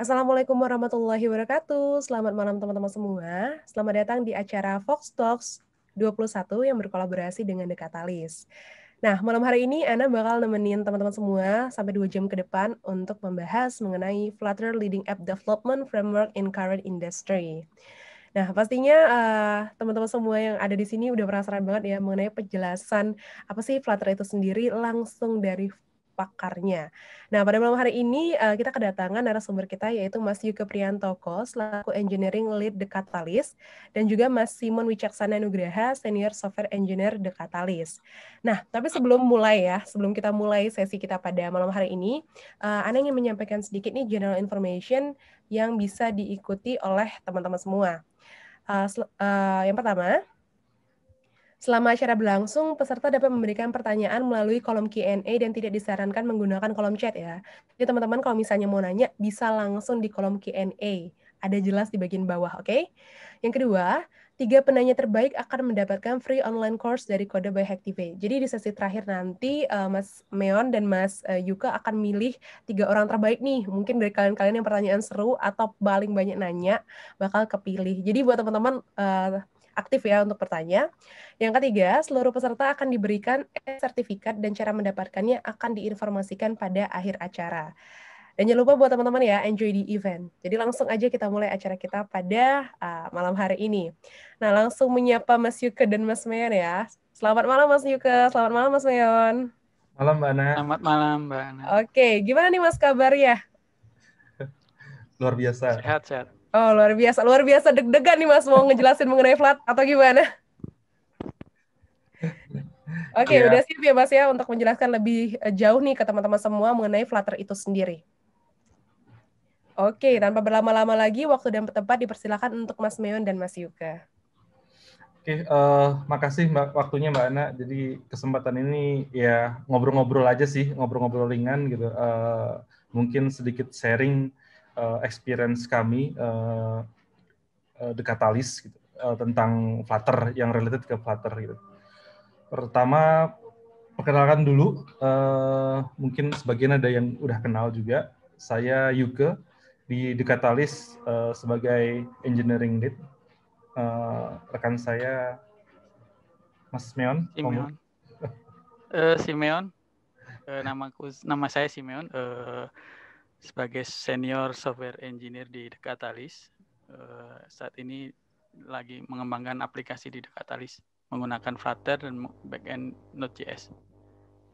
Assalamualaikum warahmatullahi wabarakatuh. Selamat malam teman-teman semua. Selamat datang di acara Fox Talks 21 yang berkolaborasi dengan The Catalyst. Nah, malam hari ini Ana bakal nemenin teman-teman semua sampai 2 jam ke depan untuk membahas mengenai Flutter Leading App Development Framework in Current Industry. Nah, pastinya eh, teman-teman uh, semua yang ada di sini udah penasaran banget ya mengenai penjelasan apa sih Flutter itu sendiri langsung dari pakarnya. Nah, pada malam hari ini uh, kita kedatangan narasumber kita yaitu Mas Yuka Priantoko selaku Engineering Lead The Catalyst dan juga Mas Simon Wicaksana Nugraha Senior Software Engineer The Catalyst. Nah, tapi sebelum mulai ya, sebelum kita mulai sesi kita pada malam hari ini, uh, eh, Anda ingin menyampaikan sedikit nih general information yang bisa diikuti oleh teman-teman semua. Uh, uh, yang pertama, Selama acara berlangsung, peserta dapat memberikan pertanyaan melalui kolom Q&A dan tidak disarankan menggunakan kolom chat ya. Jadi teman-teman kalau misalnya mau nanya, bisa langsung di kolom Q&A. Ada jelas di bagian bawah, oke? Okay? Yang kedua, tiga penanya terbaik akan mendapatkan free online course dari Kode by Hactivate. Jadi di sesi terakhir nanti eh, Mas Meon dan Mas eh, Yuka akan milih tiga orang terbaik nih. Mungkin dari kalian-kalian yang pertanyaan seru atau paling banyak nanya bakal kepilih. Jadi buat teman-teman eh, aktif ya untuk bertanya. Yang ketiga, seluruh peserta akan diberikan sertifikat dan cara mendapatkannya akan diinformasikan pada akhir acara. Dan jangan lupa buat teman-teman ya, enjoy the event. Jadi langsung aja kita mulai acara kita pada uh, malam hari ini. Nah, langsung menyapa Mas Yuke dan Mas Meon ya. Selamat malam Mas Yuke, selamat malam Mas Meon. Malam Mbak Ana. Selamat malam Mbak Ana. Oke, gimana nih Mas kabar ya Luar biasa. Sehat, sehat. Oh luar biasa, luar biasa deg-degan nih mas mau ngejelasin mengenai flat atau gimana? Oke, okay, ya. udah siap ya Mas ya untuk menjelaskan lebih eh, jauh nih ke teman-teman semua mengenai Flutter itu sendiri. Oke, okay, tanpa berlama-lama lagi, waktu dan tempat dipersilakan untuk Mas Meon dan Mas Yuka. Oke, okay, uh, eh, makasih mbak, waktunya Mbak Ana. Jadi kesempatan ini ya ngobrol-ngobrol aja sih, ngobrol-ngobrol ringan gitu. Uh, mungkin sedikit sharing uh, experience kami uh, uh, gitu, uh, tentang Flutter yang related ke Flutter gitu. Pertama perkenalkan dulu uh, mungkin sebagian ada yang udah kenal juga. Saya Yuke di Dekatalis uh, sebagai engineering lead. Uh, rekan saya Mas Simeon. Simeon. Uh, Simeon. Uh, namaku nama saya Simeon. Uh, sebagai senior software engineer di Dekatalis. Eh, saat ini lagi mengembangkan aplikasi di Dekatalis menggunakan Flutter dan backend Node.js.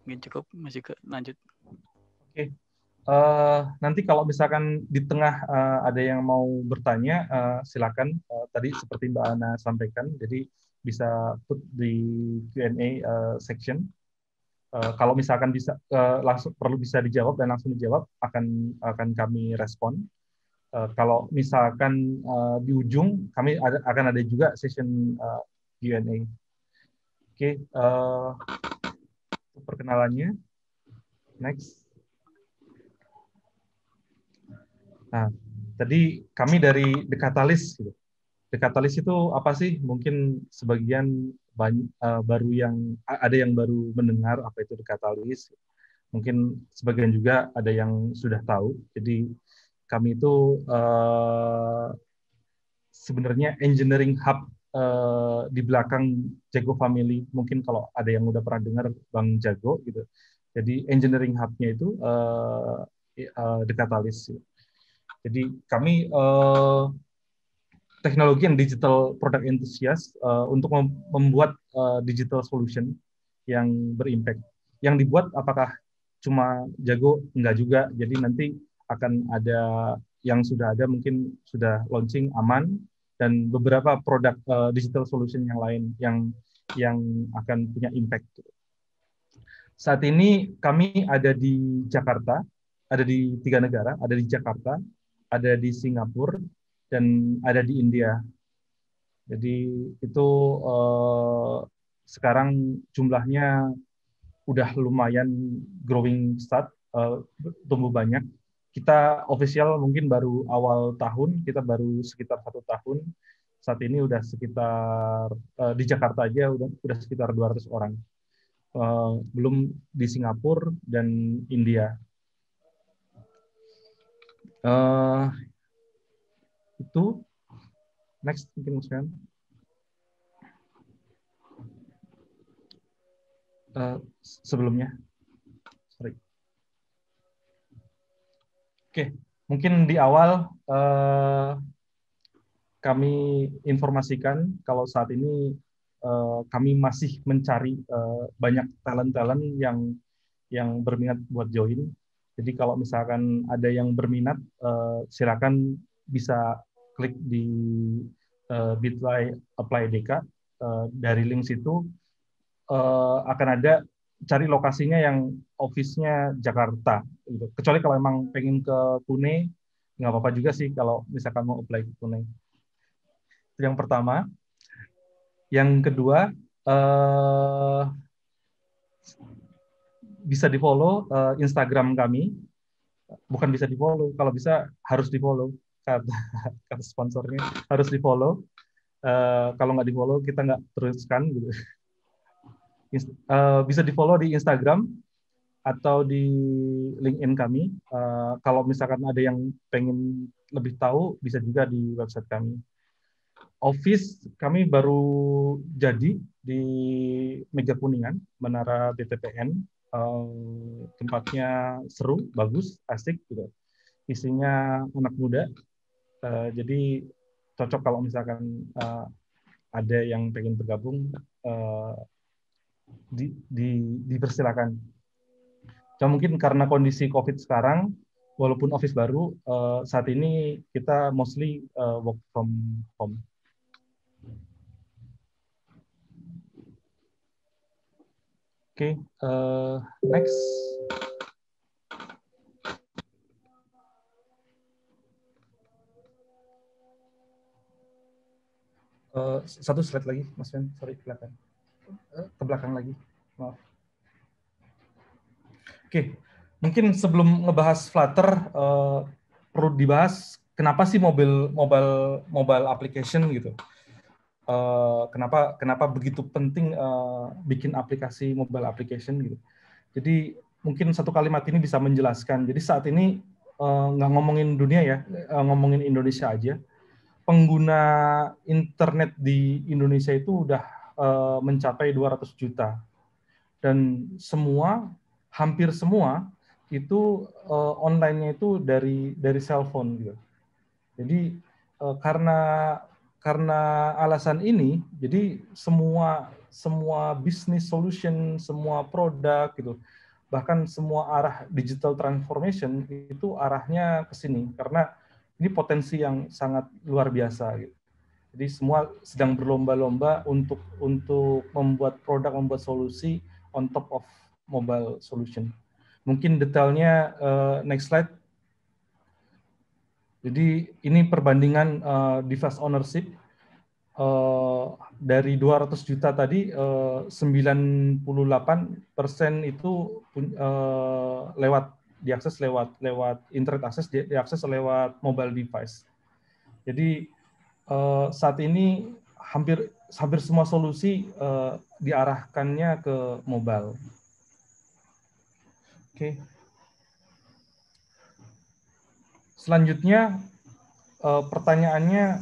Mungkin cukup, masih ke lanjut. Oke. Okay. Uh, eh, nanti kalau misalkan di tengah uh, ada yang mau bertanya, uh, silakan. Uh, tadi seperti Mbak Ana sampaikan, jadi bisa put di Q&A uh, section. Eh, kalau misalkan bisa uh, langsung perlu bisa dijawab dan langsung dijawab akan akan kami respon. Uh, kalau misalkan uh, di ujung kami ada, akan ada juga session uh, Q&A. Oke, okay, uh, perkenalannya. Next. Nah, tadi kami dari The Catalyst. Gitu. The Catalyst itu apa sih? Mungkin sebagian banyak, uh, eh, baru yang ada yang baru mendengar apa itu katalis mungkin sebagian juga ada yang sudah tahu jadi kami itu uh, sebenarnya engineering hub eh, di belakang Jago Family mungkin kalau ada yang udah pernah dengar Bang Jago gitu jadi engineering hubnya itu uh, uh, dekatalis jadi kami uh, teknologi yang digital product enthusiast uh, untuk membuat uh, digital solution yang berimpact. Yang dibuat apakah cuma jago? Enggak juga. Jadi nanti akan ada yang sudah ada mungkin sudah launching aman dan beberapa produk uh, digital solution yang lain yang yang akan punya impact. Saat ini kami ada di Jakarta, ada di tiga negara, ada di Jakarta, ada di Singapura, dan ada di India. Jadi itu eh, sekarang jumlahnya udah lumayan growing start, eh, tumbuh banyak. Kita official mungkin baru awal tahun, kita baru sekitar satu tahun. Saat ini udah sekitar eh, di Jakarta aja udah udah sekitar 200 orang. Uh, belum di Singapura dan India. Uh, itu next mungkin mas kan uh, sebelumnya oke okay. mungkin di awal uh, kami informasikan kalau saat ini uh, kami masih mencari uh, banyak talent-talent yang yang berminat buat join. Jadi kalau misalkan ada yang berminat, uh, silakan bisa klik di uh, eh, Bitly Apply DK uh, eh, dari link situ uh, akan ada cari lokasinya yang office-nya Jakarta gitu. Kecuali kalau emang pengen ke Pune nggak apa-apa juga sih kalau misalkan mau apply ke Pune. Itu yang pertama. Yang kedua uh, bisa di follow uh, Instagram kami. Bukan bisa di follow, kalau bisa harus di follow kata, sponsornya harus di follow. Uh, eh, kalau nggak di follow kita nggak teruskan gitu. Uh, bisa di follow di Instagram atau di LinkedIn kami. Uh, kalau misalkan ada yang pengen lebih tahu, bisa juga di website kami. Office kami baru jadi di Mega Kuningan, Menara BTPN. tempatnya seru, bagus, asik gitu. Isinya anak muda, uh, jadi cocok kalau misalkan uh, ada yang pengen bergabung uh, di, di, dipersilakan. Cuma mungkin karena kondisi COVID sekarang, walaupun office baru, uh, saat ini kita mostly uh, work from home. Oke, okay, uh, next. Eh, satu slide lagi, Mas Ben. Sorry, silakan belakang. Eh, ke belakang lagi. Maaf. Oke, mungkin sebelum ngebahas Flutter, uh, perlu dibahas kenapa sih mobile mobile mobile application gitu. Uh, kenapa kenapa begitu penting uh, bikin aplikasi mobile application gitu. Jadi mungkin satu kalimat ini bisa menjelaskan. Jadi saat ini nggak uh, ngomongin dunia ya, uh, ngomongin Indonesia aja. Uh, pengguna internet di Indonesia itu udah eh, mencapai 200 juta. Dan semua hampir semua itu uh, online-nya itu dari dari phone gitu. Jadi uh, karena karena alasan ini jadi semua semua bisnis solution, semua produk gitu. Bahkan semua arah digital transformation itu arahnya ke sini karena ini potensi yang sangat luar biasa gitu. Jadi semua sedang berlomba-lomba untuk untuk membuat produk, membuat solusi on top of mobile solution. Mungkin detailnya uh, next slide. Jadi ini perbandingan uh, device ownership uh, dari 200 juta tadi uh, 98 persen itu uh, lewat diakses lewat lewat internet akses diakses lewat mobile device. Jadi eh, saat ini hampir hampir semua solusi eh, diarahkannya ke mobile. Oke. Okay. Selanjutnya eh, pertanyaannya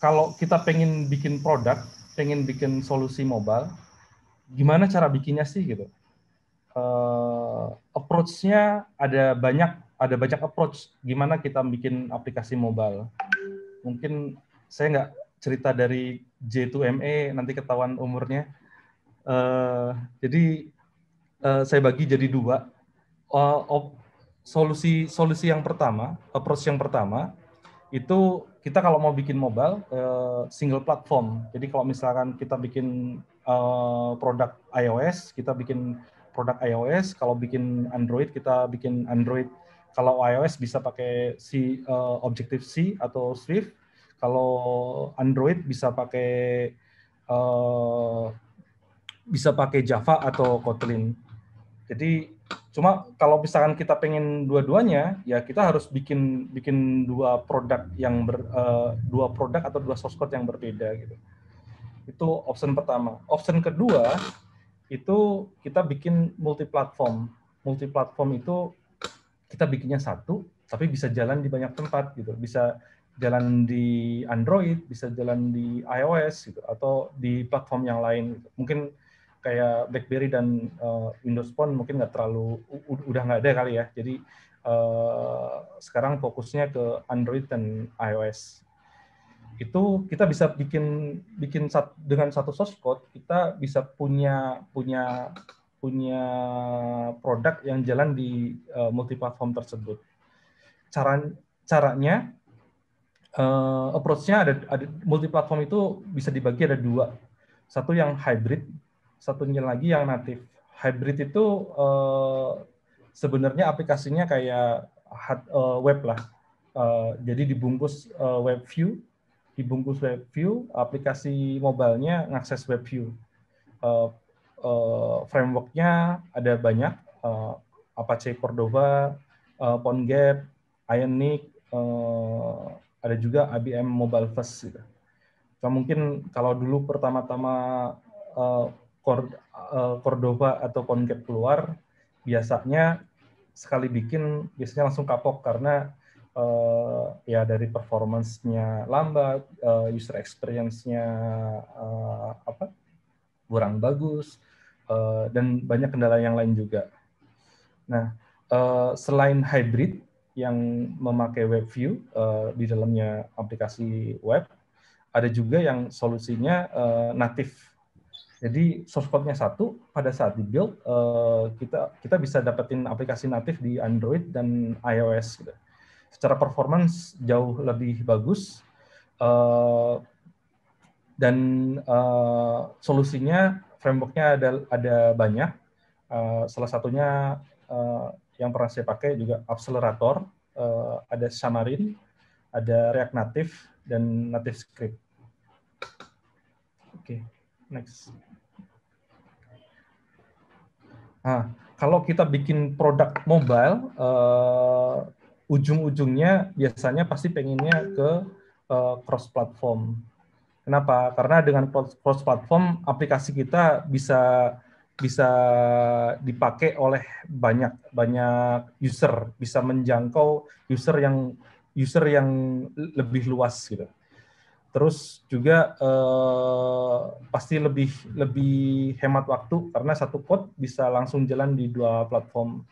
kalau kita pengen bikin produk, pengen bikin solusi mobile, gimana cara bikinnya sih gitu? uh, approach-nya ada banyak ada banyak approach gimana kita bikin aplikasi mobile. Mungkin saya nggak cerita dari J2ME nanti ketahuan umurnya. Uh, jadi uh, saya bagi jadi dua. Uh, op, solusi solusi yang pertama, approach yang pertama itu kita kalau mau bikin mobile single platform. Jadi kalau misalkan kita bikin produk iOS, kita bikin produk iOS, kalau bikin Android kita bikin Android. Kalau iOS bisa pakai si uh, eh, Objective C atau Swift. Kalau Android bisa pakai uh, bisa pakai Java atau Kotlin. Jadi cuma kalau misalkan kita pengen dua-duanya, ya kita harus bikin bikin dua produk yang ber, uh, dua produk atau dua source code yang berbeda gitu. Itu option pertama. Option kedua itu kita bikin multi platform. Multi platform itu kita bikinnya satu, tapi bisa jalan di banyak tempat gitu. Bisa jalan di Android, bisa jalan di iOS gitu, atau di platform yang lain. Gitu. Mungkin kayak BlackBerry dan uh, Windows Phone mungkin nggak terlalu udah nggak ada kali ya. Jadi uh, sekarang fokusnya ke Android dan iOS itu kita bisa bikin bikin sat, dengan satu source code kita bisa punya punya punya produk yang jalan di uh, eh, multi tersebut. Cara caranya uh, approach-nya ada, ada multi itu bisa dibagi ada dua. Satu yang hybrid, satunya lagi yang native Hybrid itu uh, sebenarnya aplikasinya kayak uh, web lah. Uh, jadi dibungkus uh, web view dibungkus web view, aplikasi mobilenya nya ngakses web view. Uh, uh, Frameworknya ada banyak, uh, Apache Cordova, uh, PonGap, Ionic, uh, ada juga IBM Mobile First. Gitu. Nah, mungkin kalau dulu pertama-tama uh, Cord uh, Cordova atau Phonegap keluar, biasanya sekali bikin biasanya langsung kapok karena uh, ya dari performancenya lambat, uh, user experience-nya uh, apa kurang bagus uh, dan banyak kendala yang lain juga. Nah, uh, selain hybrid yang memakai web view uh, di dalamnya aplikasi web, ada juga yang solusinya uh, natif. Jadi source code-nya satu, pada saat di build kita kita bisa dapetin aplikasi natif di Android dan iOS gitu secara performance jauh lebih bagus uh, dan uh, solusinya frameworknya ada ada banyak uh, salah satunya uh, yang pernah saya pakai juga accelerator uh, ada Xamarin ada React Native dan Native Script oke okay, next Nah, kalau kita bikin produk mobile, uh, ujung-ujungnya biasanya pasti pengennya ke uh, cross platform. Kenapa? Karena dengan cross platform aplikasi kita bisa bisa dipakai oleh banyak banyak user, bisa menjangkau user yang user yang lebih luas gitu. Terus juga eh, pasti lebih lebih hemat waktu karena satu code bisa langsung jalan di dua platform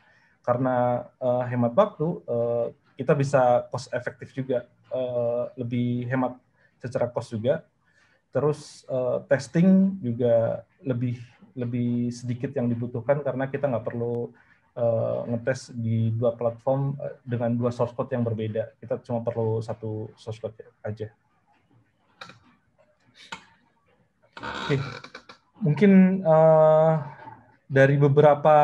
karena uh, hemat waktu uh, kita bisa cost efektif juga uh, lebih hemat secara cost juga terus uh, testing juga lebih lebih sedikit yang dibutuhkan karena kita nggak perlu uh, ngetes di dua platform dengan dua source code yang berbeda kita cuma perlu satu source code aja oke okay. mungkin uh, dari beberapa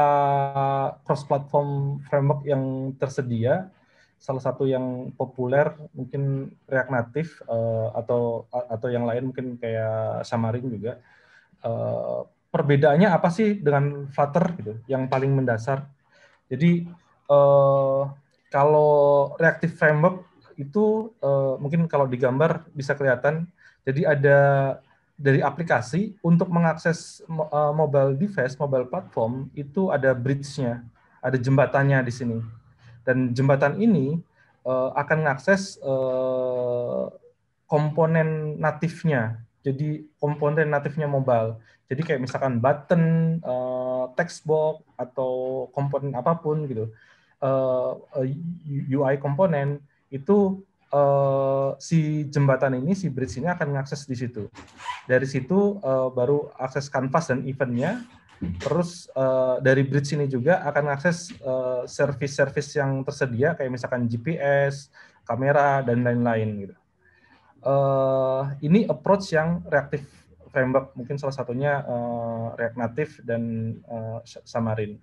cross platform framework yang tersedia salah satu yang populer mungkin React Native uh, atau atau yang lain mungkin kayak Xamarin juga uh, perbedaannya apa sih dengan Flutter gitu yang paling mendasar jadi uh, kalau reactive framework itu uh, mungkin kalau digambar bisa kelihatan jadi ada dari aplikasi untuk mengakses e, mobile device, mobile platform itu ada bridge-nya, ada jembatannya di sini. Dan jembatan ini uh, akan mengakses uh, komponen natifnya. Jadi komponen natifnya mobile. Jadi kayak misalkan button, uh, text box atau komponen apapun gitu. Uh, UI komponen itu Eh, si jembatan ini, si bridge ini akan mengakses di situ. Dari situ uh, baru akses kanvas dan eventnya. Terus uh, dari bridge ini juga akan akses uh, service-service yang tersedia, kayak misalkan GPS, kamera, dan lain-lain. Gitu. Uh, ini approach yang reaktif framework, mungkin salah satunya uh, React Native dan uh, Samarin.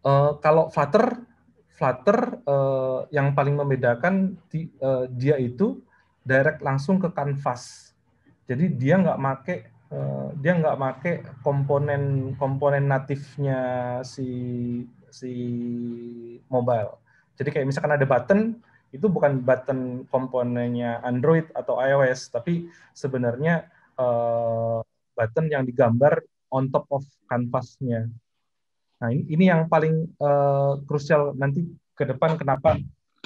Uh, kalau Flutter Flutter uh, yang paling membedakan di, uh, dia itu direct langsung ke kanvas. Jadi dia nggak make uh, dia nggak make komponen komponen natifnya si si mobile. Jadi kayak misalkan ada button itu bukan button komponennya Android atau iOS, tapi sebenarnya uh, button yang digambar on top of kanvasnya Nah ini, ini yang paling uh, krusial nanti ke depan kenapa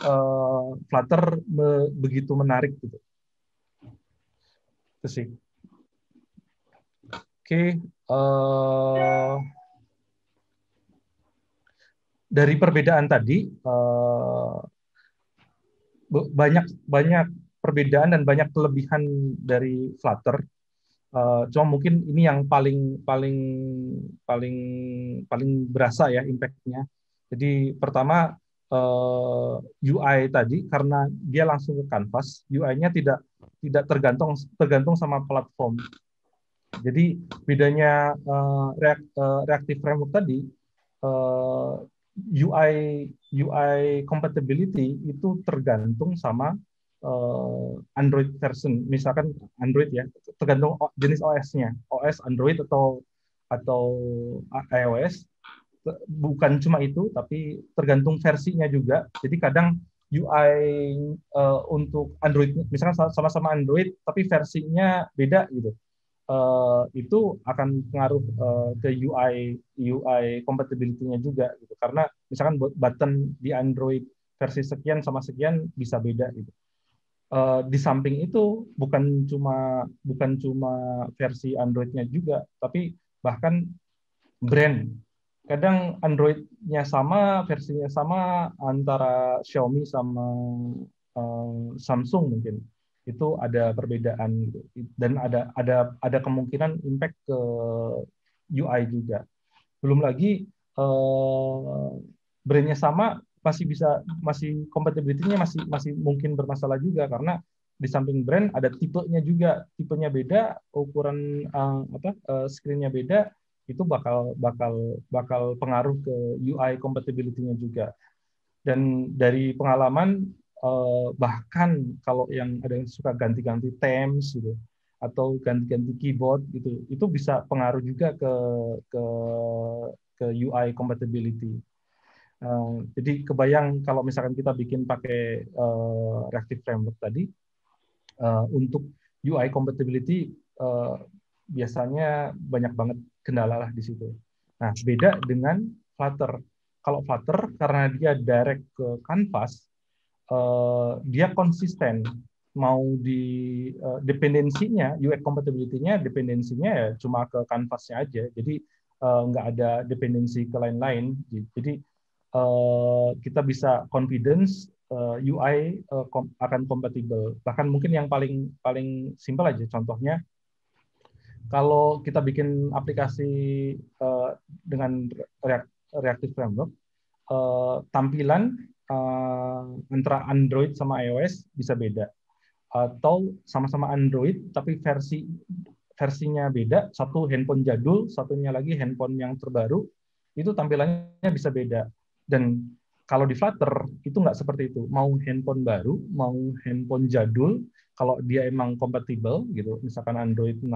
uh, Flutter me begitu menarik gitu. sih. Oke. Okay. Uh, eh, dari perbedaan tadi uh, banyak banyak perbedaan dan banyak kelebihan dari Flutter Eh, cuma mungkin ini yang paling paling paling paling berasa ya impactnya. Jadi pertama uh, eh, UI tadi karena dia langsung ke kanvas, UI-nya tidak tidak tergantung tergantung sama platform. Jadi bedanya uh, eh, react, uh, reactive framework tadi uh, UI UI compatibility itu tergantung sama uh, Android version, misalkan Android ya, tergantung jenis OS-nya, OS Android atau atau eh, iOS. Bukan cuma itu, tapi tergantung versinya juga. Jadi kadang UI uh, eh, untuk Android, misalkan sama-sama Android, tapi versinya beda gitu. Uh, itu akan pengaruh uh, ke UI UI compatibility-nya juga gitu karena misalkan button di Android versi sekian sama sekian bisa beda gitu uh, di samping itu bukan cuma bukan cuma versi Androidnya juga, tapi bahkan brand. Kadang Android-nya sama, versinya sama antara Xiaomi sama uh, Samsung mungkin itu ada perbedaan gitu. dan ada ada ada kemungkinan impact ke UI juga. Belum lagi uh, brandnya sama, masih bisa masih compatibility masih masih mungkin bermasalah juga karena di samping brand ada tipenya juga tipenya beda ukuran uh, apa uh, screennya beda itu bakal bakal bakal pengaruh ke UI compatibility-nya juga dan dari pengalaman uh, bahkan kalau yang ada yang suka ganti-ganti themes gitu atau ganti-ganti keyboard gitu itu bisa pengaruh juga ke ke ke UI compatibility Ehm, jadi kebayang kalau misalkan kita bikin pakai uh, reactive framework tadi uh, untuk UI compatibility uh, biasanya banyak banget kendala lah di situ. Nah beda dengan Flutter. Kalau Flutter karena dia direct ke Canvas, uh, dia konsisten mau di uh, dependensinya UI compatibility-nya dependensinya ya cuma ke canvasnya aja. Jadi uh, nggak ada dependensi ke lain-lain. Jadi Eh, kita bisa confidence uh, eh, UI uh, eh, kom akan kompatibel. Bahkan mungkin yang paling paling simpel aja contohnya kalau kita bikin aplikasi uh, dengan React, reactive framework, uh, tampilan uh, antara Android sama iOS bisa beda, atau sama-sama Android tapi versi versinya beda, satu handphone jadul, satunya lagi handphone yang terbaru, itu tampilannya bisa beda. Dan kalau di Flutter itu nggak seperti itu. Mau handphone baru, mau handphone jadul, kalau dia emang kompatibel gitu, misalkan Android 6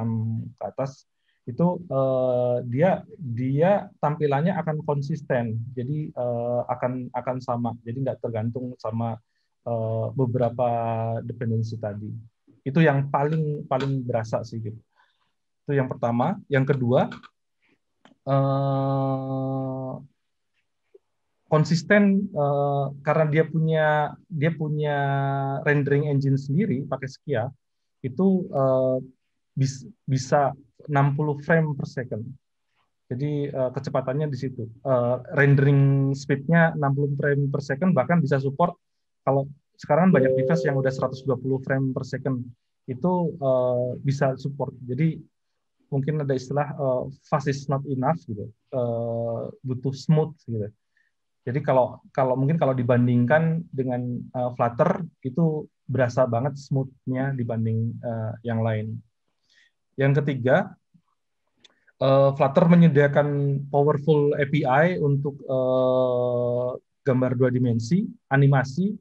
ke atas, itu eh, dia dia tampilannya akan konsisten, jadi eh, akan akan sama, jadi nggak tergantung sama eh, beberapa dependensi tadi. Itu yang paling paling berasa sih gitu. Itu yang pertama. Yang kedua, eh, konsisten uh, karena dia punya dia punya rendering engine sendiri pakai Skia itu uh, bis, bisa 60 frame per second. Jadi uh, kecepatannya di situ. Uh, rendering speednya 60 frame per second bahkan bisa support kalau sekarang kan banyak device yang udah 120 frame per second itu uh, bisa support. Jadi mungkin ada istilah uh, fast is not enough gitu. Uh, butuh smooth gitu jadi kalau kalau mungkin kalau dibandingkan dengan uh, Flutter itu berasa banget smoothnya dibanding uh, yang lain. Yang ketiga, uh, Flutter menyediakan powerful API untuk uh, gambar dua dimensi, animasi,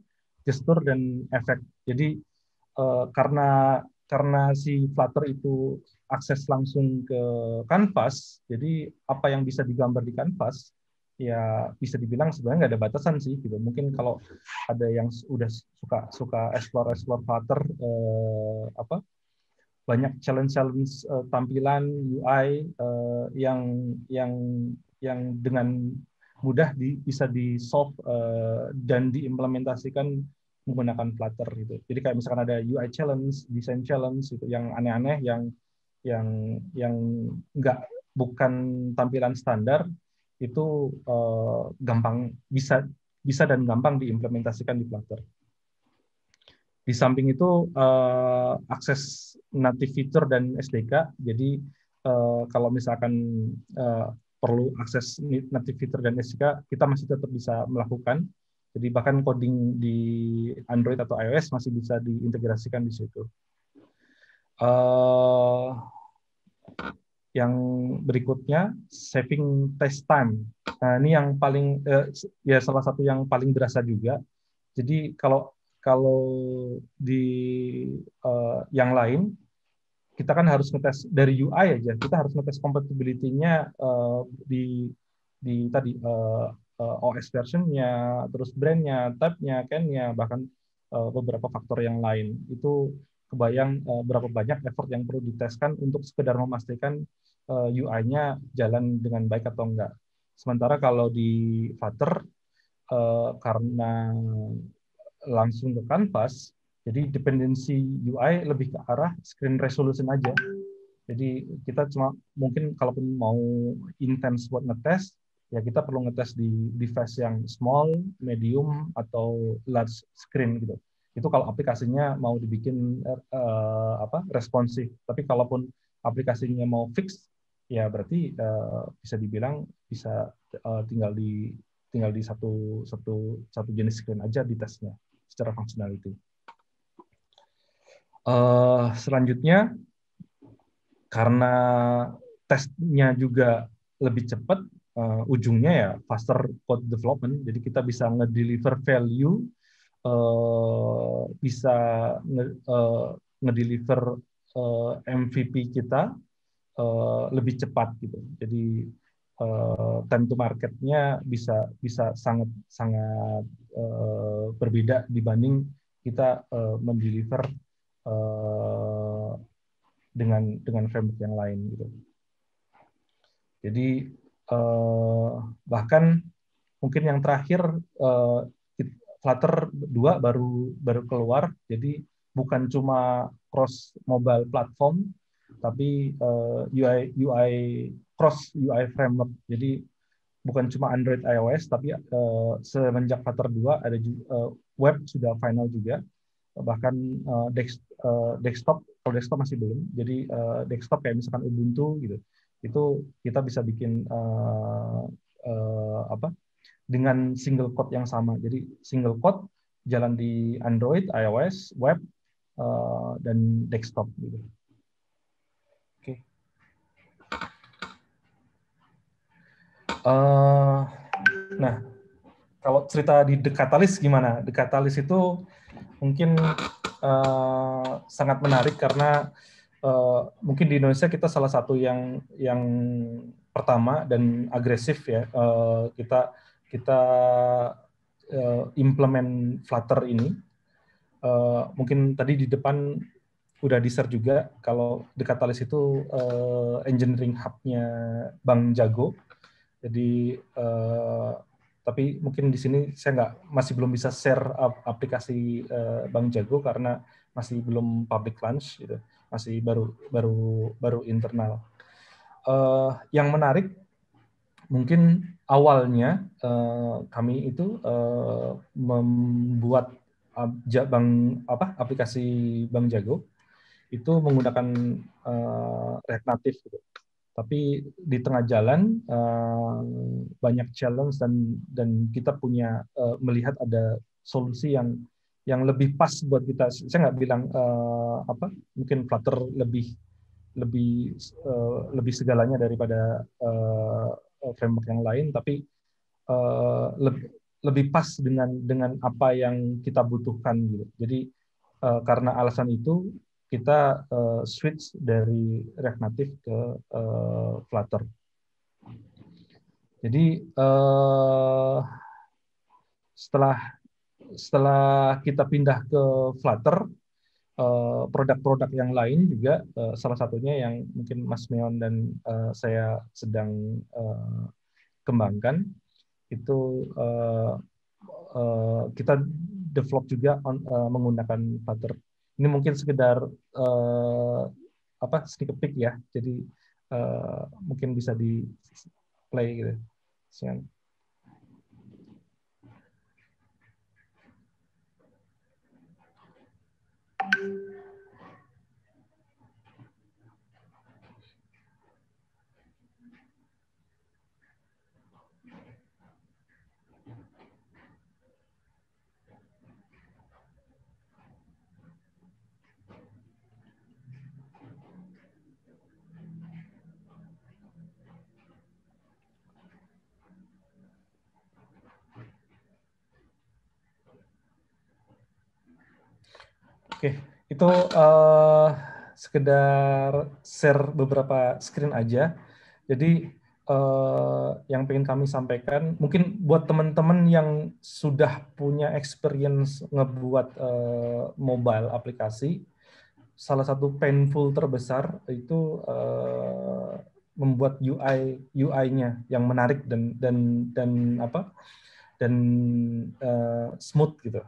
gestur dan efek. Jadi uh, karena karena si Flutter itu akses langsung ke kanvas, jadi apa yang bisa digambar di kanvas ya bisa dibilang sebenarnya nggak ada batasan sih gitu mungkin kalau ada yang udah suka suka explore explore flutter eh, apa banyak challenge challenge eh, tampilan UI eh, yang yang yang dengan mudah di, bisa di solve eh, dan diimplementasikan menggunakan Flutter gitu jadi kayak misalkan ada UI challenge design challenge gitu yang aneh-aneh yang yang yang nggak bukan tampilan standar itu uh, gampang bisa bisa dan gampang diimplementasikan di Flutter. Di samping itu uh, akses native feature dan SDK. Jadi uh, kalau misalkan uh, perlu akses native feature dan SDK, kita masih tetap bisa melakukan. Jadi bahkan coding di Android atau iOS masih bisa diintegrasikan di situ. Uh, yang berikutnya saving test time. Nah, ini yang paling eh, ya salah satu yang paling berasa juga. Jadi kalau kalau di eh, yang lain kita kan harus ngetes dari UI aja. Kita harus ngetes compatibility-nya eh, di di tadi eh, eh OS versionnya, terus brandnya, tabnya, can-nya, bahkan eh, beberapa faktor yang lain. Itu kebayang uh, berapa banyak effort yang perlu diteskan untuk sekedar memastikan uh, eh, UI-nya jalan dengan baik atau enggak. Sementara kalau di Flutter uh, karena langsung ke kanvas, jadi dependensi UI lebih ke arah screen resolution aja. Jadi kita cuma mungkin kalaupun mau intens buat ngetes, ya kita perlu ngetes di device yang small, medium, atau large screen gitu itu kalau aplikasinya mau dibikin uh, apa responsif tapi kalaupun aplikasinya mau fix ya berarti uh, bisa dibilang bisa uh, tinggal di tinggal di satu satu satu jenis screen aja di tesnya secara functionality uh, selanjutnya karena tesnya juga lebih cepat uh, ujungnya ya faster code development jadi kita bisa ngedeliver value uh, bisa nge, uh, ngedeliver uh, eh, MVP kita uh, lebih cepat gitu. Jadi uh, time to marketnya bisa bisa sangat sangat uh, berbeda dibanding kita uh, mendeliver uh, dengan dengan framework yang lain gitu. Jadi uh, bahkan mungkin yang terakhir uh, Flutter 2 baru baru keluar jadi bukan cuma cross mobile platform tapi uh, eh, UI UI cross UI framework jadi bukan cuma Android iOS tapi uh, semenjak Flutter 2 ada juga, uh, eh, web sudah final juga bahkan uh, desk, uh, desktop kalau desktop masih belum jadi uh, desktop kayak misalkan Ubuntu gitu itu kita bisa bikin uh, uh, apa dengan single code yang sama. Jadi single code jalan di Android, iOS, web, uh, dan desktop gitu. Oke. Okay. Uh, eh, nah, kalau cerita di The gimana? The itu mungkin uh, sangat menarik karena uh, mungkin di Indonesia kita salah satu yang yang pertama dan agresif ya uh, kita kita uh, implement Flutter ini. Uh, mungkin tadi di depan udah di share juga kalau The Catalyst itu uh, engineering hubnya nya Bang Jago. Jadi uh, tapi mungkin di sini saya nggak masih belum bisa share aplikasi uh, Bang Jago karena masih belum public launch gitu. Masih baru baru baru internal. Uh, yang menarik mungkin awalnya uh, kami itu uh, membuat bank apa aplikasi Bank Jago itu menggunakan uh, eh, React Native gitu. Tapi di tengah jalan uh, banyak challenge dan dan kita punya uh, melihat ada solusi yang yang lebih pas buat kita. Saya nggak bilang uh, apa mungkin Flutter lebih lebih uh, lebih segalanya daripada framework yang lain tapi uh, eh, lebih lebih pas dengan dengan apa yang kita butuhkan gitu. Jadi uh, karena alasan itu kita uh, switch dari React Native ke uh, Flutter. Jadi uh, setelah setelah kita pindah ke Flutter Eh, produk-produk yang lain juga eh, salah satunya yang mungkin Mas Meon dan eh, saya sedang kembangkan itu kita develop juga menggunakan Flutter. Ini mungkin sekedar apa sneak peek ya. Jadi mungkin bisa di play gitu. Siang. Oke, okay. itu uh, sekedar share beberapa screen aja. Jadi uh, yang ingin kami sampaikan, mungkin buat teman-teman yang sudah punya experience ngebuat uh, mobile aplikasi, salah satu painful terbesar itu uh, membuat UI UI-nya yang menarik dan dan dan apa dan uh, smooth gitu.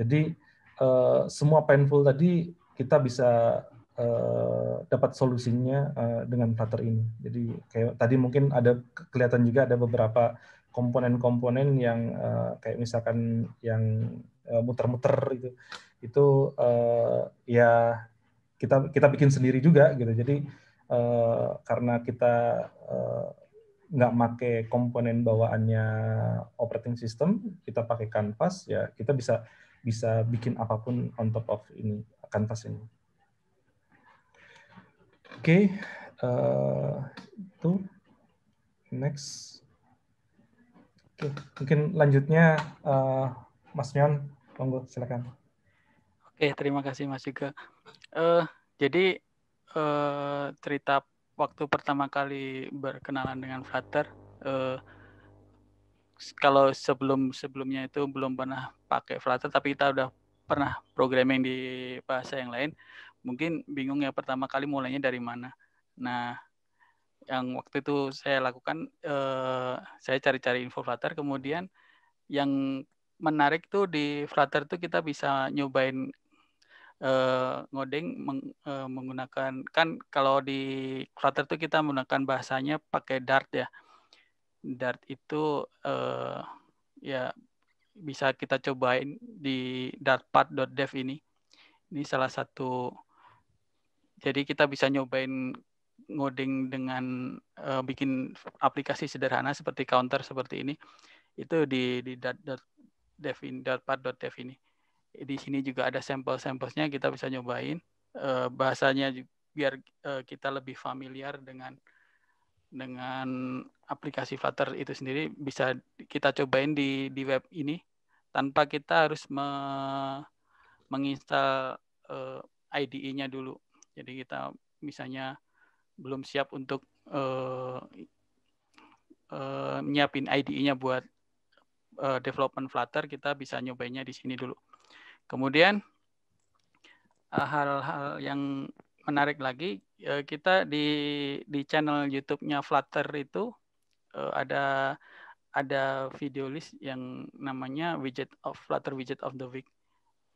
Jadi Eh, semua painful tadi kita bisa uh, dapat solusinya uh, dengan Flutter ini. Jadi kayak tadi mungkin ada kelihatan juga ada beberapa komponen-komponen yang uh, kayak misalkan yang muter-muter uh, itu itu uh, ya kita kita bikin sendiri juga gitu. Jadi uh, karena kita uh, nggak make komponen bawaannya operating system, kita pakai canvas ya kita bisa bisa bikin apapun on top of ini kanvas ini. Oke, okay, uh, eh, itu next. Oke, okay, mungkin lanjutnya uh, Mas Mion, monggo silakan. Oke, okay, terima kasih Mas juga. Uh, eh, jadi uh, cerita waktu pertama kali berkenalan dengan Flutter, uh, kalau sebelum sebelumnya itu belum pernah pakai Flutter tapi kita udah pernah programming di bahasa yang lain mungkin bingung ya pertama kali mulainya dari mana nah yang waktu itu saya lakukan eh, saya cari-cari info Flutter kemudian yang menarik tuh di Flutter tuh kita bisa nyobain eh, ngoding meng, eh, menggunakan kan kalau di Flutter tuh kita menggunakan bahasanya pakai Dart ya Dart itu uh, ya bisa kita cobain di dartpad.dev ini. Ini salah satu jadi kita bisa nyobain ngoding dengan uh, bikin aplikasi sederhana seperti counter seperti ini. Itu di di dart, dart, dev dartpad.dev ini. Di sini juga ada sampel-sampelnya kita bisa nyobain uh, bahasanya biar uh, kita lebih familiar dengan dengan aplikasi Flutter itu sendiri bisa kita cobain di di web ini tanpa kita harus me, menginstal uh, eh, IDE-nya dulu. Jadi kita misalnya belum siap untuk uh, uh, nyiapin IDE-nya buat uh, development Flutter, kita bisa nyobainnya di sini dulu. Kemudian hal-hal uh, hal -hal yang menarik lagi uh, kita di di channel YouTube-nya Flutter itu uh, ada ada video list yang namanya widget of Flutter widget of the week.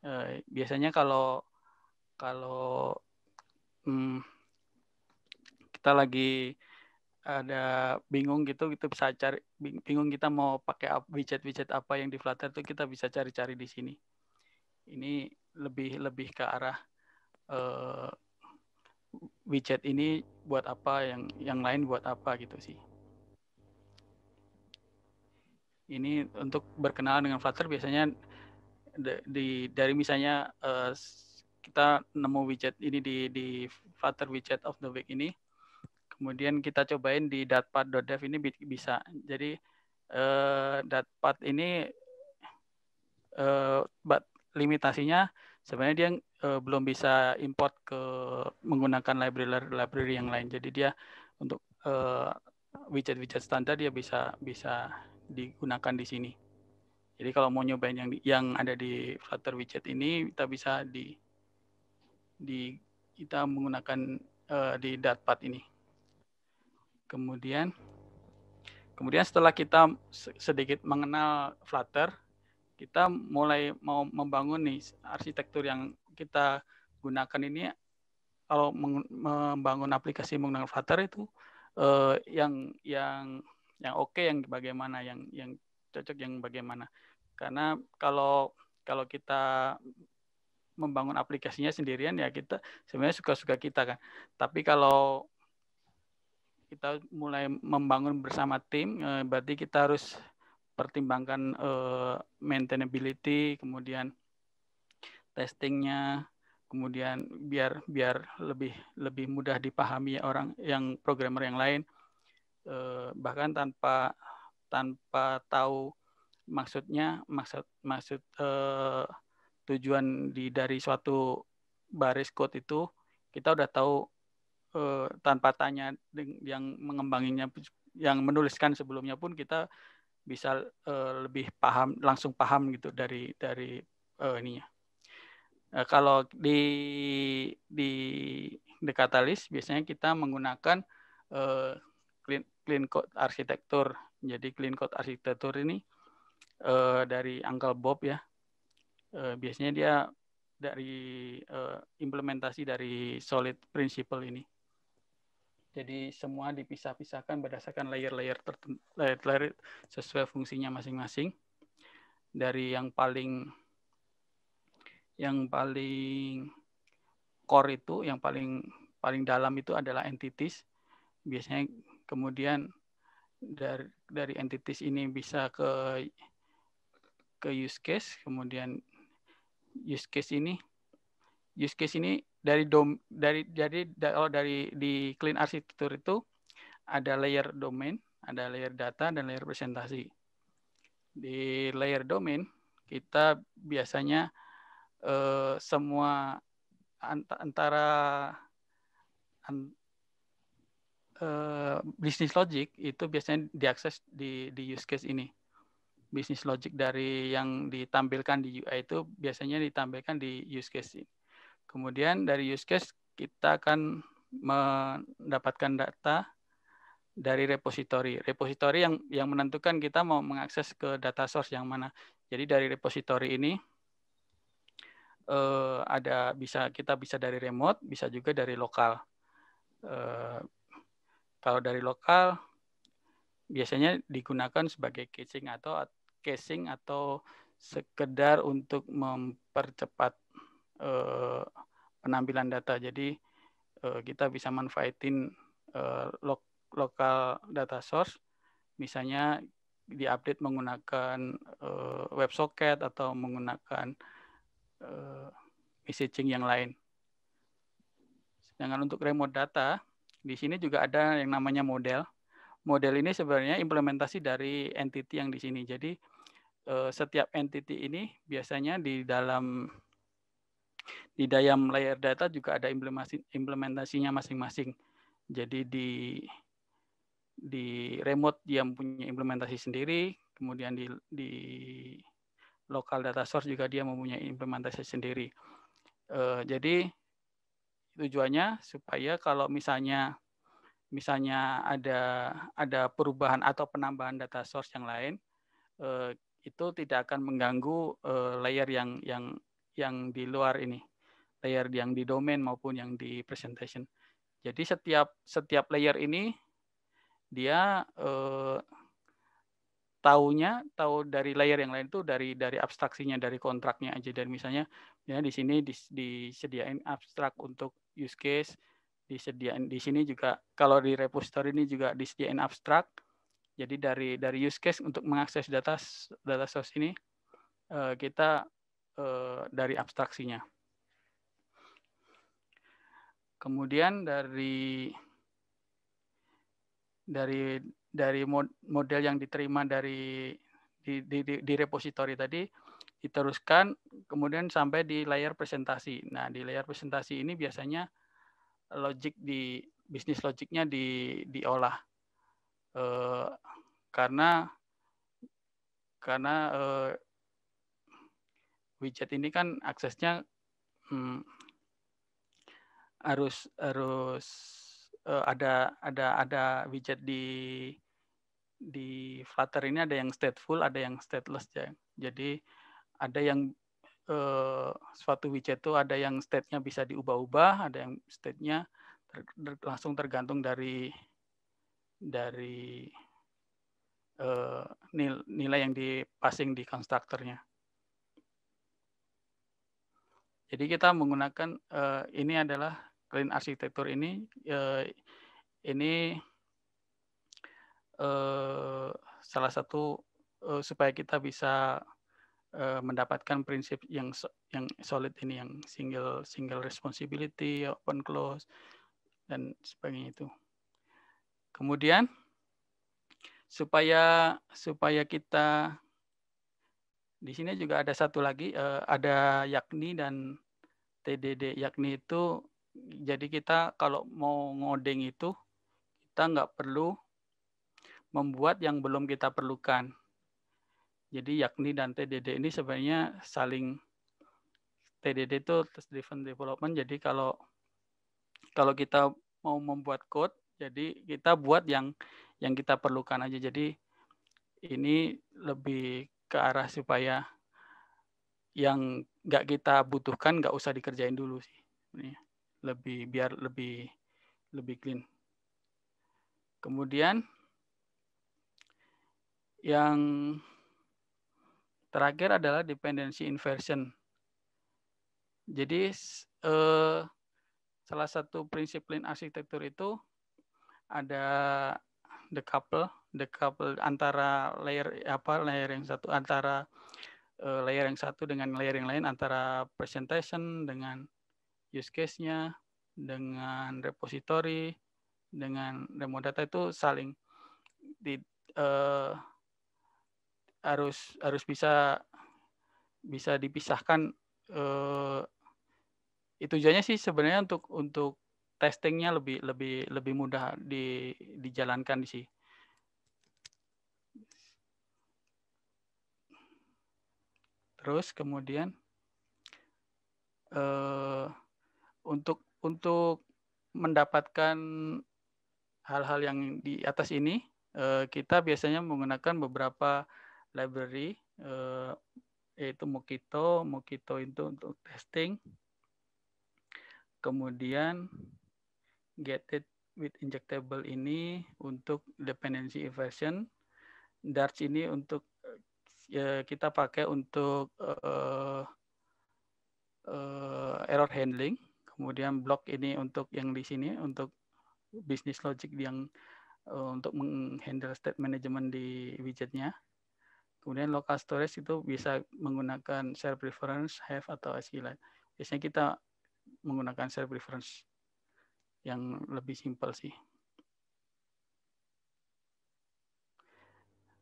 Uh, biasanya kalau kalau hmm, kita lagi ada bingung gitu kita bisa cari bingung kita mau pakai widget widget apa yang di Flutter tuh kita bisa cari-cari di sini. Ini lebih lebih ke arah uh, Widget ini buat apa, yang yang lain buat apa gitu sih. Ini untuk berkenalan dengan Flutter biasanya di dari misalnya uh, kita nemu widget ini di di Flutter widget of the week ini. Kemudian kita cobain di datpad.dev ini bisa. Jadi uh, datpad ini uh, limitasinya sebenarnya dia uh, belum bisa import ke menggunakan library library yang lain. Jadi dia untuk widget eh, widget-widget standar dia bisa bisa digunakan di sini. Jadi kalau mau nyobain yang yang ada di Flutter widget ini kita bisa di di kita menggunakan uh, di datpad ini. Kemudian kemudian setelah kita sedikit mengenal Flutter, kita mulai mau membangun nih arsitektur yang kita gunakan ini kalau membangun aplikasi menggunakan Flutter itu eh, yang yang yang oke okay, yang bagaimana yang yang cocok yang bagaimana karena kalau kalau kita membangun aplikasinya sendirian ya kita sebenarnya suka-suka kita kan tapi kalau kita mulai membangun bersama tim eh, berarti kita harus pertimbangkan eh, maintainability kemudian testingnya kemudian biar biar lebih lebih mudah dipahami orang yang programmer yang lain eh, bahkan tanpa tanpa tahu maksudnya maksud maksud eh, tujuan di dari suatu baris code itu kita udah tahu eh, tanpa tanya yang mengembanginya yang menuliskan sebelumnya pun kita bisa eh, lebih paham langsung paham gitu dari dari eh, ininya Nah, kalau di di di katalis biasanya kita menggunakan uh, clean clean code arsitektur. Jadi clean code arsitektur ini uh, dari Uncle Bob ya. Uh, biasanya dia dari uh, implementasi dari solid principle ini. Jadi semua dipisah-pisahkan berdasarkan layer-layer tertentu, layer, layer sesuai fungsinya masing-masing. Dari yang paling yang paling core itu yang paling paling dalam itu adalah entities biasanya kemudian dari dari entities ini bisa ke ke use case kemudian use case ini use case ini dari dom dari jadi kalau dari di clean architecture itu ada layer domain ada layer data dan layer presentasi di layer domain kita biasanya uh, semua antara an, uh, bisnis logic itu biasanya diakses di di use case ini. Bisnis logic dari yang ditampilkan di UI itu biasanya ditampilkan di use case ini. Kemudian dari use case kita akan mendapatkan data dari repository. Repository yang yang menentukan kita mau mengakses ke data source yang mana. Jadi dari repository ini uh, ada bisa kita bisa dari remote, bisa juga dari lokal. uh, kalau dari lokal biasanya digunakan sebagai casing atau casing atau sekedar untuk mempercepat uh, penampilan data. Jadi uh, kita bisa manfaatin uh, lokal data source, misalnya diupdate menggunakan web socket atau menggunakan Eh, messaging yang lain. Sedangkan untuk remote data, di sini juga ada yang namanya model. Model ini sebenarnya implementasi dari entity yang di sini. Jadi eh, setiap entity ini biasanya di dalam di dalam layer data juga ada implementasi, implementasinya masing-masing. Jadi di di remote yang punya implementasi sendiri, kemudian di di lokal data source juga dia mempunyai implementasi sendiri. Uh, jadi tujuannya supaya kalau misalnya misalnya ada ada perubahan atau penambahan data source yang lain uh, itu tidak akan mengganggu uh, layer yang yang yang di luar ini layer yang di domain maupun yang di presentation jadi setiap setiap layer ini dia uh, tahunya tahu dari layer yang lain tuh dari dari abstraksinya dari kontraknya aja dan misalnya ya di sini dis, disediain abstrak untuk use case disediain di sini juga kalau di repository ini juga disediain abstrak jadi dari dari use case untuk mengakses data data source ini eh, kita eh, dari abstraksinya kemudian dari dari dari model yang diterima dari di, di, di, di repository tadi diteruskan kemudian sampai di layar presentasi. Nah, di layar presentasi ini biasanya logic di bisnis logiknya di diolah e, karena karena e, widget ini kan aksesnya hmm, harus harus uh, ada ada ada widget di di Flutter ini ada yang stateful, ada yang stateless Jadi ada yang uh, suatu widget itu ada yang state-nya bisa diubah-ubah, ada yang state-nya ter, ter, langsung tergantung dari dari eh, nilai yang dipassing di konstruktornya. Jadi kita menggunakan ini adalah clean arsitektur ini eh, ini eh, salah satu eh, supaya kita bisa eh, mendapatkan prinsip yang yang solid ini yang single single responsibility open close dan sebagainya itu kemudian supaya supaya kita di sini juga ada satu lagi eh, ada yakni dan TDD yakni itu jadi kita kalau mau ngoding itu kita nggak perlu membuat yang belum kita perlukan. Jadi yakni dan TDD ini sebenarnya saling TDD itu test driven development. Jadi kalau kalau kita mau membuat code, jadi kita buat yang yang kita perlukan aja. Jadi ini lebih ke arah supaya yang nggak kita butuhkan nggak usah dikerjain dulu sih lebih biar lebih lebih clean. Kemudian yang terakhir adalah dependency inversion. Jadi eh, salah satu prinsip lean arsitektur itu ada the couple the couple antara layer apa layer yang satu antara eh, layer yang satu dengan layer yang lain antara presentation dengan use case-nya, dengan repository, dengan remote data itu saling di, eh, harus harus bisa bisa dipisahkan eh, Itu tujuannya sih sebenarnya untuk untuk testingnya lebih lebih lebih mudah di, dijalankan di sini Terus kemudian eh, untuk untuk mendapatkan hal-hal yang di atas ini eh, kita biasanya menggunakan beberapa library eh, yaitu Mokito, Mokito itu untuk testing. Kemudian get it with injectable ini untuk dependency inversion, Darts ini untuk ya, kita pakai untuk uh, uh, error handling kemudian blok ini untuk yang di sini untuk bisnis logic yang uh, untuk menghandle state management di widgetnya kemudian local storage itu bisa menggunakan share preference have atau SQLite biasanya kita menggunakan share preference yang lebih simpel sih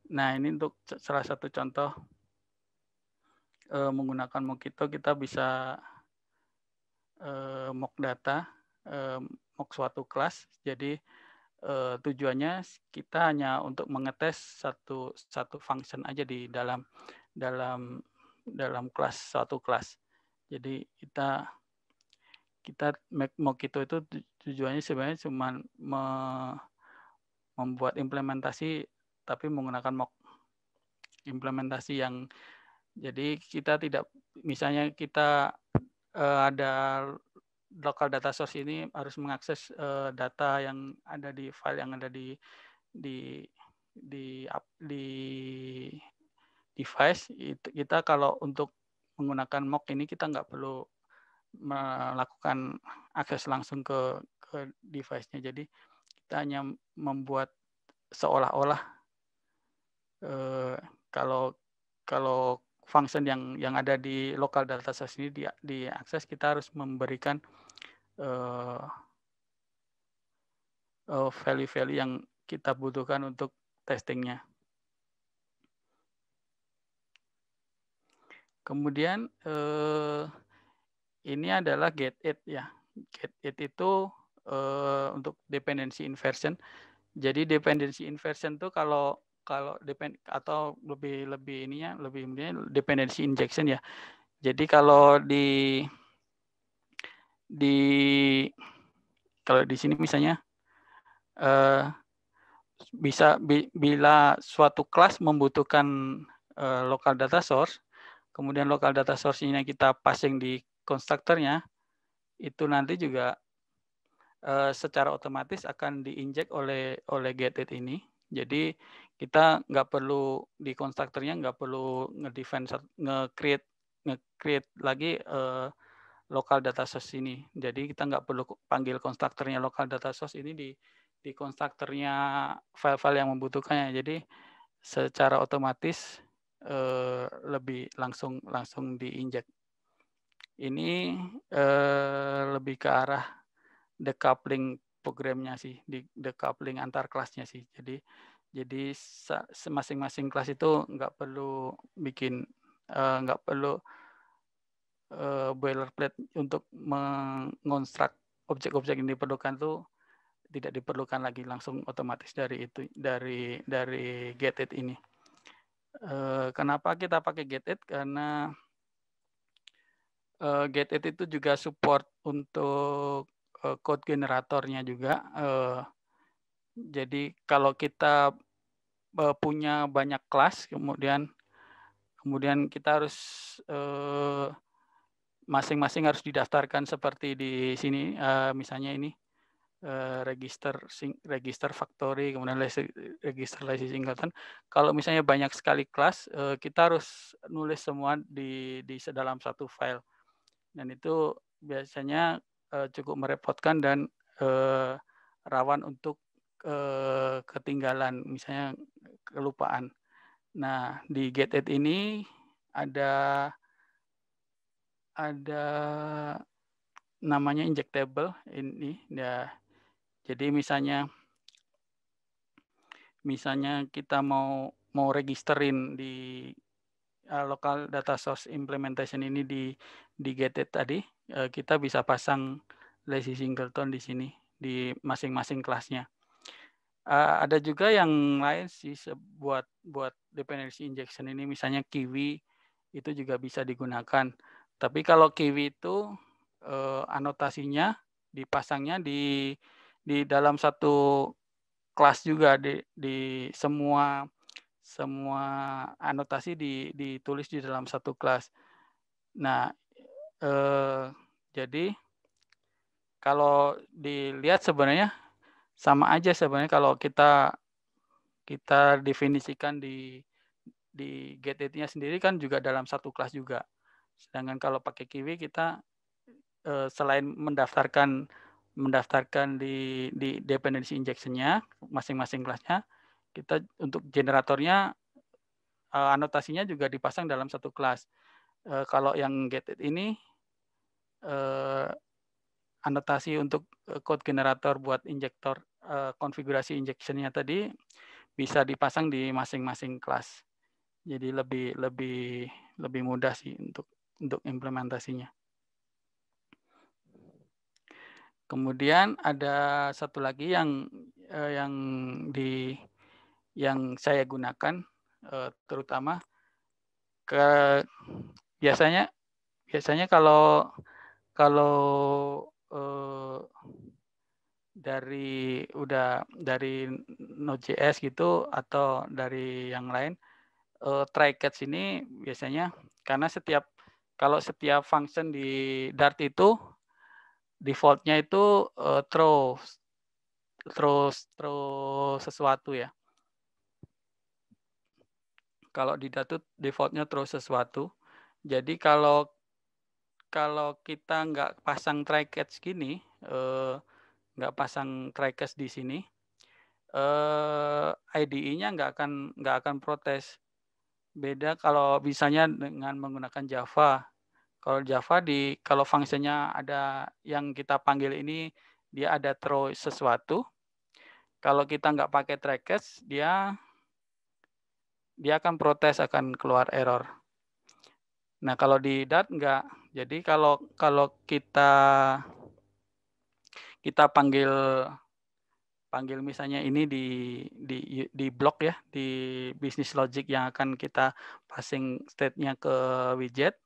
Nah, ini untuk salah satu contoh eh, menggunakan Mokito kita bisa uh, mock data uh, mock suatu kelas. Jadi uh, tujuannya kita hanya untuk mengetes satu satu function aja di dalam dalam dalam kelas suatu kelas. Jadi kita kita itu itu tujuannya sebenarnya cuma me, membuat implementasi tapi menggunakan mock implementasi yang jadi kita tidak misalnya kita uh, ada local data source ini harus mengakses uh, data yang ada di file yang ada di di di di device itu kita kalau untuk menggunakan mock ini kita nggak perlu melakukan akses langsung ke ke device-nya jadi kita hanya membuat seolah-olah eh, kalau kalau function yang yang ada di lokal data source ini di, diakses kita harus memberikan uh, value-value yang kita butuhkan untuk testingnya. Kemudian uh, ini adalah get it ya. Get it itu uh, untuk dependency inversion. Jadi dependency inversion tuh kalau kalau depend atau lebih lebih ininya lebih mungkin dependency injection ya. Jadi kalau di di kalau di sini misalnya eh, bisa bi, bila suatu kelas membutuhkan eh, local data source, kemudian local data source ini kita passing di konstruktornya, itu nanti juga eh, secara otomatis akan diinjek oleh oleh gated ini. Jadi kita nggak perlu di konstruktornya nggak perlu nge nge-defense nge-create nge-create lagi uh, eh, local data source ini. Jadi kita nggak perlu panggil konstruktornya local data source ini di di konstruktornya file-file yang membutuhkannya. Jadi secara otomatis eh, lebih langsung langsung diinjek. Ini eh, lebih ke arah decoupling programnya sih, di decoupling antar kelasnya sih. Jadi jadi masing-masing kelas itu nggak perlu bikin uh, nggak perlu uh, boilerplate untuk mengonstruk objek-objek yang diperlukan tuh tidak diperlukan lagi langsung otomatis dari itu dari dari it ini. Uh, kenapa kita pakai it Karena uh, it itu juga support untuk uh, code generatornya juga. Uh, jadi kalau kita Eh, punya banyak kelas kemudian kemudian kita harus masing eh, masing-masing harus didaftarkan seperti di sini uh, misalnya ini uh, register register factory kemudian register license singleton kalau misalnya banyak sekali kelas uh, kita harus nulis semua di di dalam satu file dan itu biasanya uh, cukup merepotkan dan uh, rawan untuk ketinggalan misalnya kelupaan. Nah, di get it ini ada ada namanya injectable ini ya. Jadi misalnya misalnya kita mau mau registerin di uh, eh, local data source implementation ini di di get it tadi uh, kita bisa pasang lazy singleton di sini di masing-masing kelasnya uh, ada juga yang lain sih buat buat dependency injection ini misalnya kiwi itu juga bisa digunakan tapi kalau kiwi itu uh, anotasinya dipasangnya di di dalam satu kelas juga di di semua semua anotasi di, ditulis di dalam satu kelas. Nah, eh, jadi kalau dilihat sebenarnya sama aja sebenarnya kalau kita kita definisikan di di gate nya sendiri kan juga dalam satu kelas juga. Sedangkan kalau pakai Kiwi kita eh, selain mendaftarkan mendaftarkan di di dependency injection-nya masing-masing kelasnya, kita untuk generatornya eh, anotasinya juga dipasang dalam satu kelas. Eh, kalau yang gate ini eh, anotasi untuk eh, code generator buat injektor eh, konfigurasi injectionnya tadi bisa dipasang di masing-masing kelas. Jadi lebih lebih lebih mudah sih untuk untuk implementasinya. Kemudian ada satu lagi yang eh, yang di yang saya gunakan terutama ke biasanya biasanya kalau kalau uh, dari udah dari Node.js gitu atau dari yang lain uh, eh, try catch ini biasanya karena setiap kalau setiap function di Dart itu defaultnya itu uh, throw throw throw sesuatu ya. Kalau di Dart defaultnya throw sesuatu. Jadi kalau kalau kita nggak pasang try catch gini, eh, nggak pasang try catch di sini, eh, IDE-nya nggak akan nggak akan protes. Beda kalau misalnya dengan menggunakan Java. Kalau Java di kalau fungsinya ada yang kita panggil ini dia ada throw sesuatu. Kalau kita nggak pakai try catch, dia dia akan protes akan keluar error. Nah kalau di Dart nggak jadi kalau kalau kita kita panggil panggil misalnya ini di di di blok ya di bisnis logic yang akan kita passing state-nya ke widget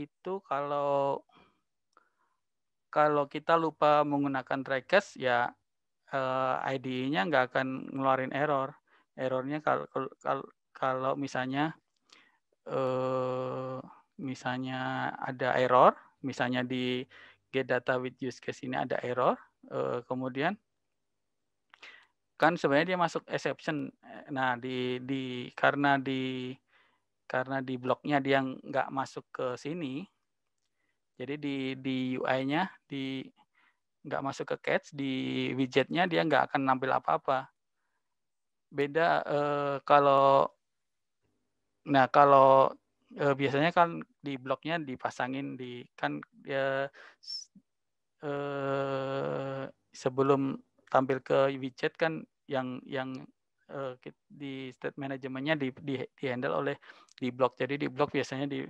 itu kalau kalau kita lupa menggunakan trackers ya eh, id nya nggak akan ngeluarin error errornya kalau kalau kalau misalnya eh, misalnya ada error, misalnya di get data with use case ini ada error, eh, kemudian kan sebenarnya dia masuk exception. Nah, di di karena di karena di bloknya dia nggak masuk ke sini, jadi di di UI-nya di nggak masuk ke catch di widgetnya dia nggak akan nampil apa-apa. Beda eh, kalau nah kalau eh, biasanya kan di bloknya dipasangin di kan ya, eh, sebelum tampil ke widget kan yang yang eh, di state manajemennya di, di, di handle oleh di blok. Jadi di blok biasanya di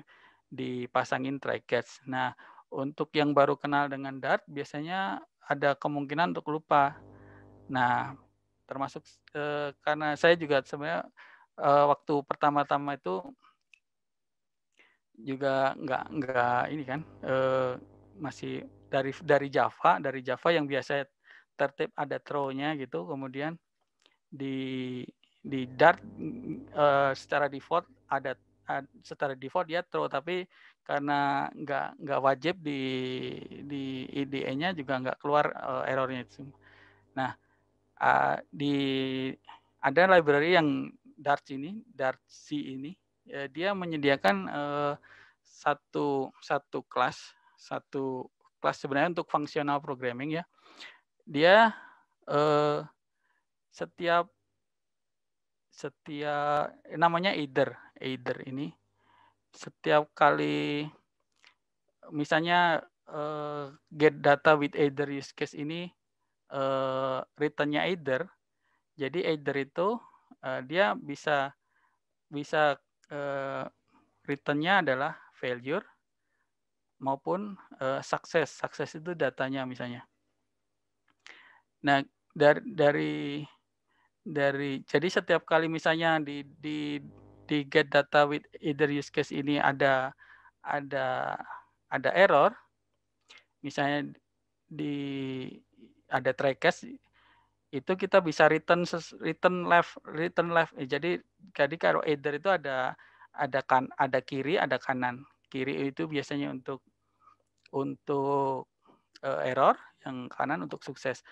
dipasangin try catch. Nah, untuk yang baru kenal dengan Dart biasanya ada kemungkinan untuk lupa. Nah, termasuk eh, karena saya juga sebenarnya e, waktu pertama-tama itu juga nggak nggak ini kan eh, masih dari dari Java dari Java yang biasa tertib ada throw-nya gitu kemudian di di Dart eh, secara default ada secara default ya throw tapi karena nggak nggak wajib di di IDE-nya juga nggak keluar uh, errornya itu. Nah uh, di ada library yang Dart ini Dart C ini ya, dia menyediakan uh, satu satu kelas satu kelas sebenarnya untuk fungsional programming ya dia uh, setiap setiap namanya either either ini setiap kali misalnya uh, get data with either use case ini uh, returnnya either jadi either itu uh, dia bisa bisa uh, returnnya adalah failure maupun uh, Success Sukses itu datanya misalnya. Nah dari dari dari jadi setiap kali misalnya di di di get data with either use case ini ada ada ada error misalnya di ada case itu kita bisa return return left return left eh, jadi jadi kalau header itu ada ada kan ada kiri ada kanan kiri itu biasanya untuk untuk uh, error yang kanan untuk sukses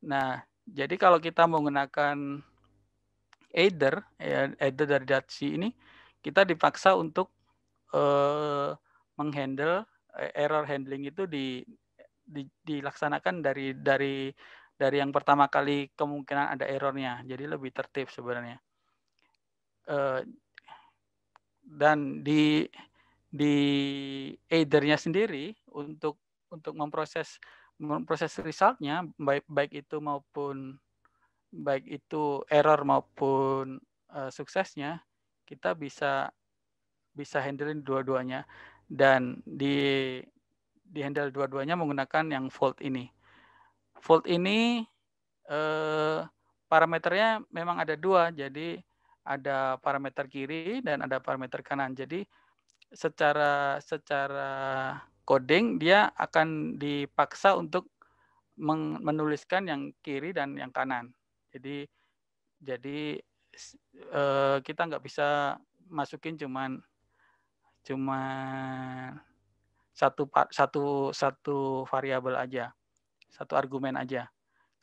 nah jadi kalau kita menggunakan header ya, header dari Datsi ini kita dipaksa untuk uh, menghandle error handling itu di, di dilaksanakan dari dari dari yang pertama kali kemungkinan ada errornya. Jadi lebih tertib sebenarnya. Eh, dan di di aidernya sendiri untuk untuk memproses memproses resultnya baik baik itu maupun baik itu error maupun uh, suksesnya kita bisa bisa handling dua-duanya dan di di handle dua-duanya menggunakan yang fault ini Volt ini eh, parameternya memang ada dua, jadi ada parameter kiri dan ada parameter kanan. Jadi secara secara coding dia akan dipaksa untuk menuliskan yang kiri dan yang kanan. Jadi jadi eh, kita nggak bisa masukin cuman cuman satu satu satu variabel aja satu argumen aja.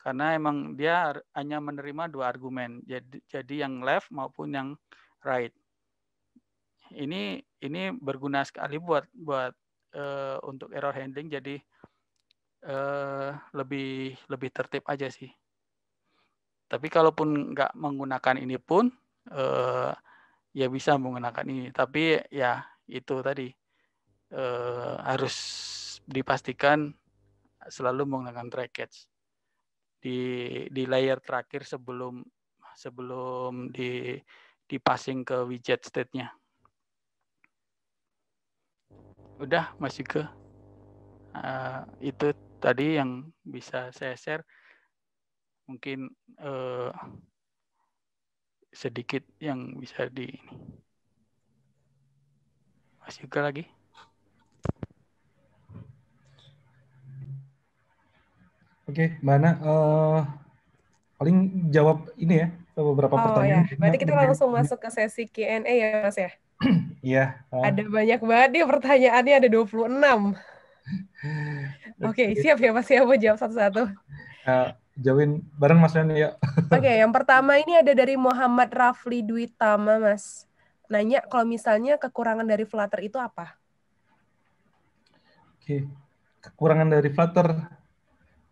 Karena emang dia hanya menerima dua argumen, jadi, jadi yang left maupun yang right. Ini ini berguna sekali buat buat uh, untuk error handling jadi uh, lebih lebih tertib aja sih. Tapi kalaupun nggak menggunakan ini pun uh, ya bisa menggunakan ini. Tapi ya itu tadi uh, harus dipastikan selalu menggunakan trackage di di layer terakhir sebelum sebelum di di passing ke widget state-nya. Udah masih ke uh, itu tadi yang bisa saya share mungkin uh, sedikit yang bisa di masih ke lagi. Oke, okay, Mbak uh, paling jawab ini ya beberapa oh, iya. pertanyaan. Ya. Berarti kita langsung masuk ke sesi Q&A ya, Mas ya? Iya. uh. Ada banyak banget nih pertanyaannya, ada 26. Oke, okay, siap ya Mas ya, mau jawab satu-satu. Uh, eh, jawabin bareng Mas Rani ya. Oke, okay, yang pertama ini ada dari Muhammad Rafli Dwi Tama, Mas. Nanya kalau misalnya kekurangan dari Flutter itu apa? Oke, okay. kekurangan dari Flutter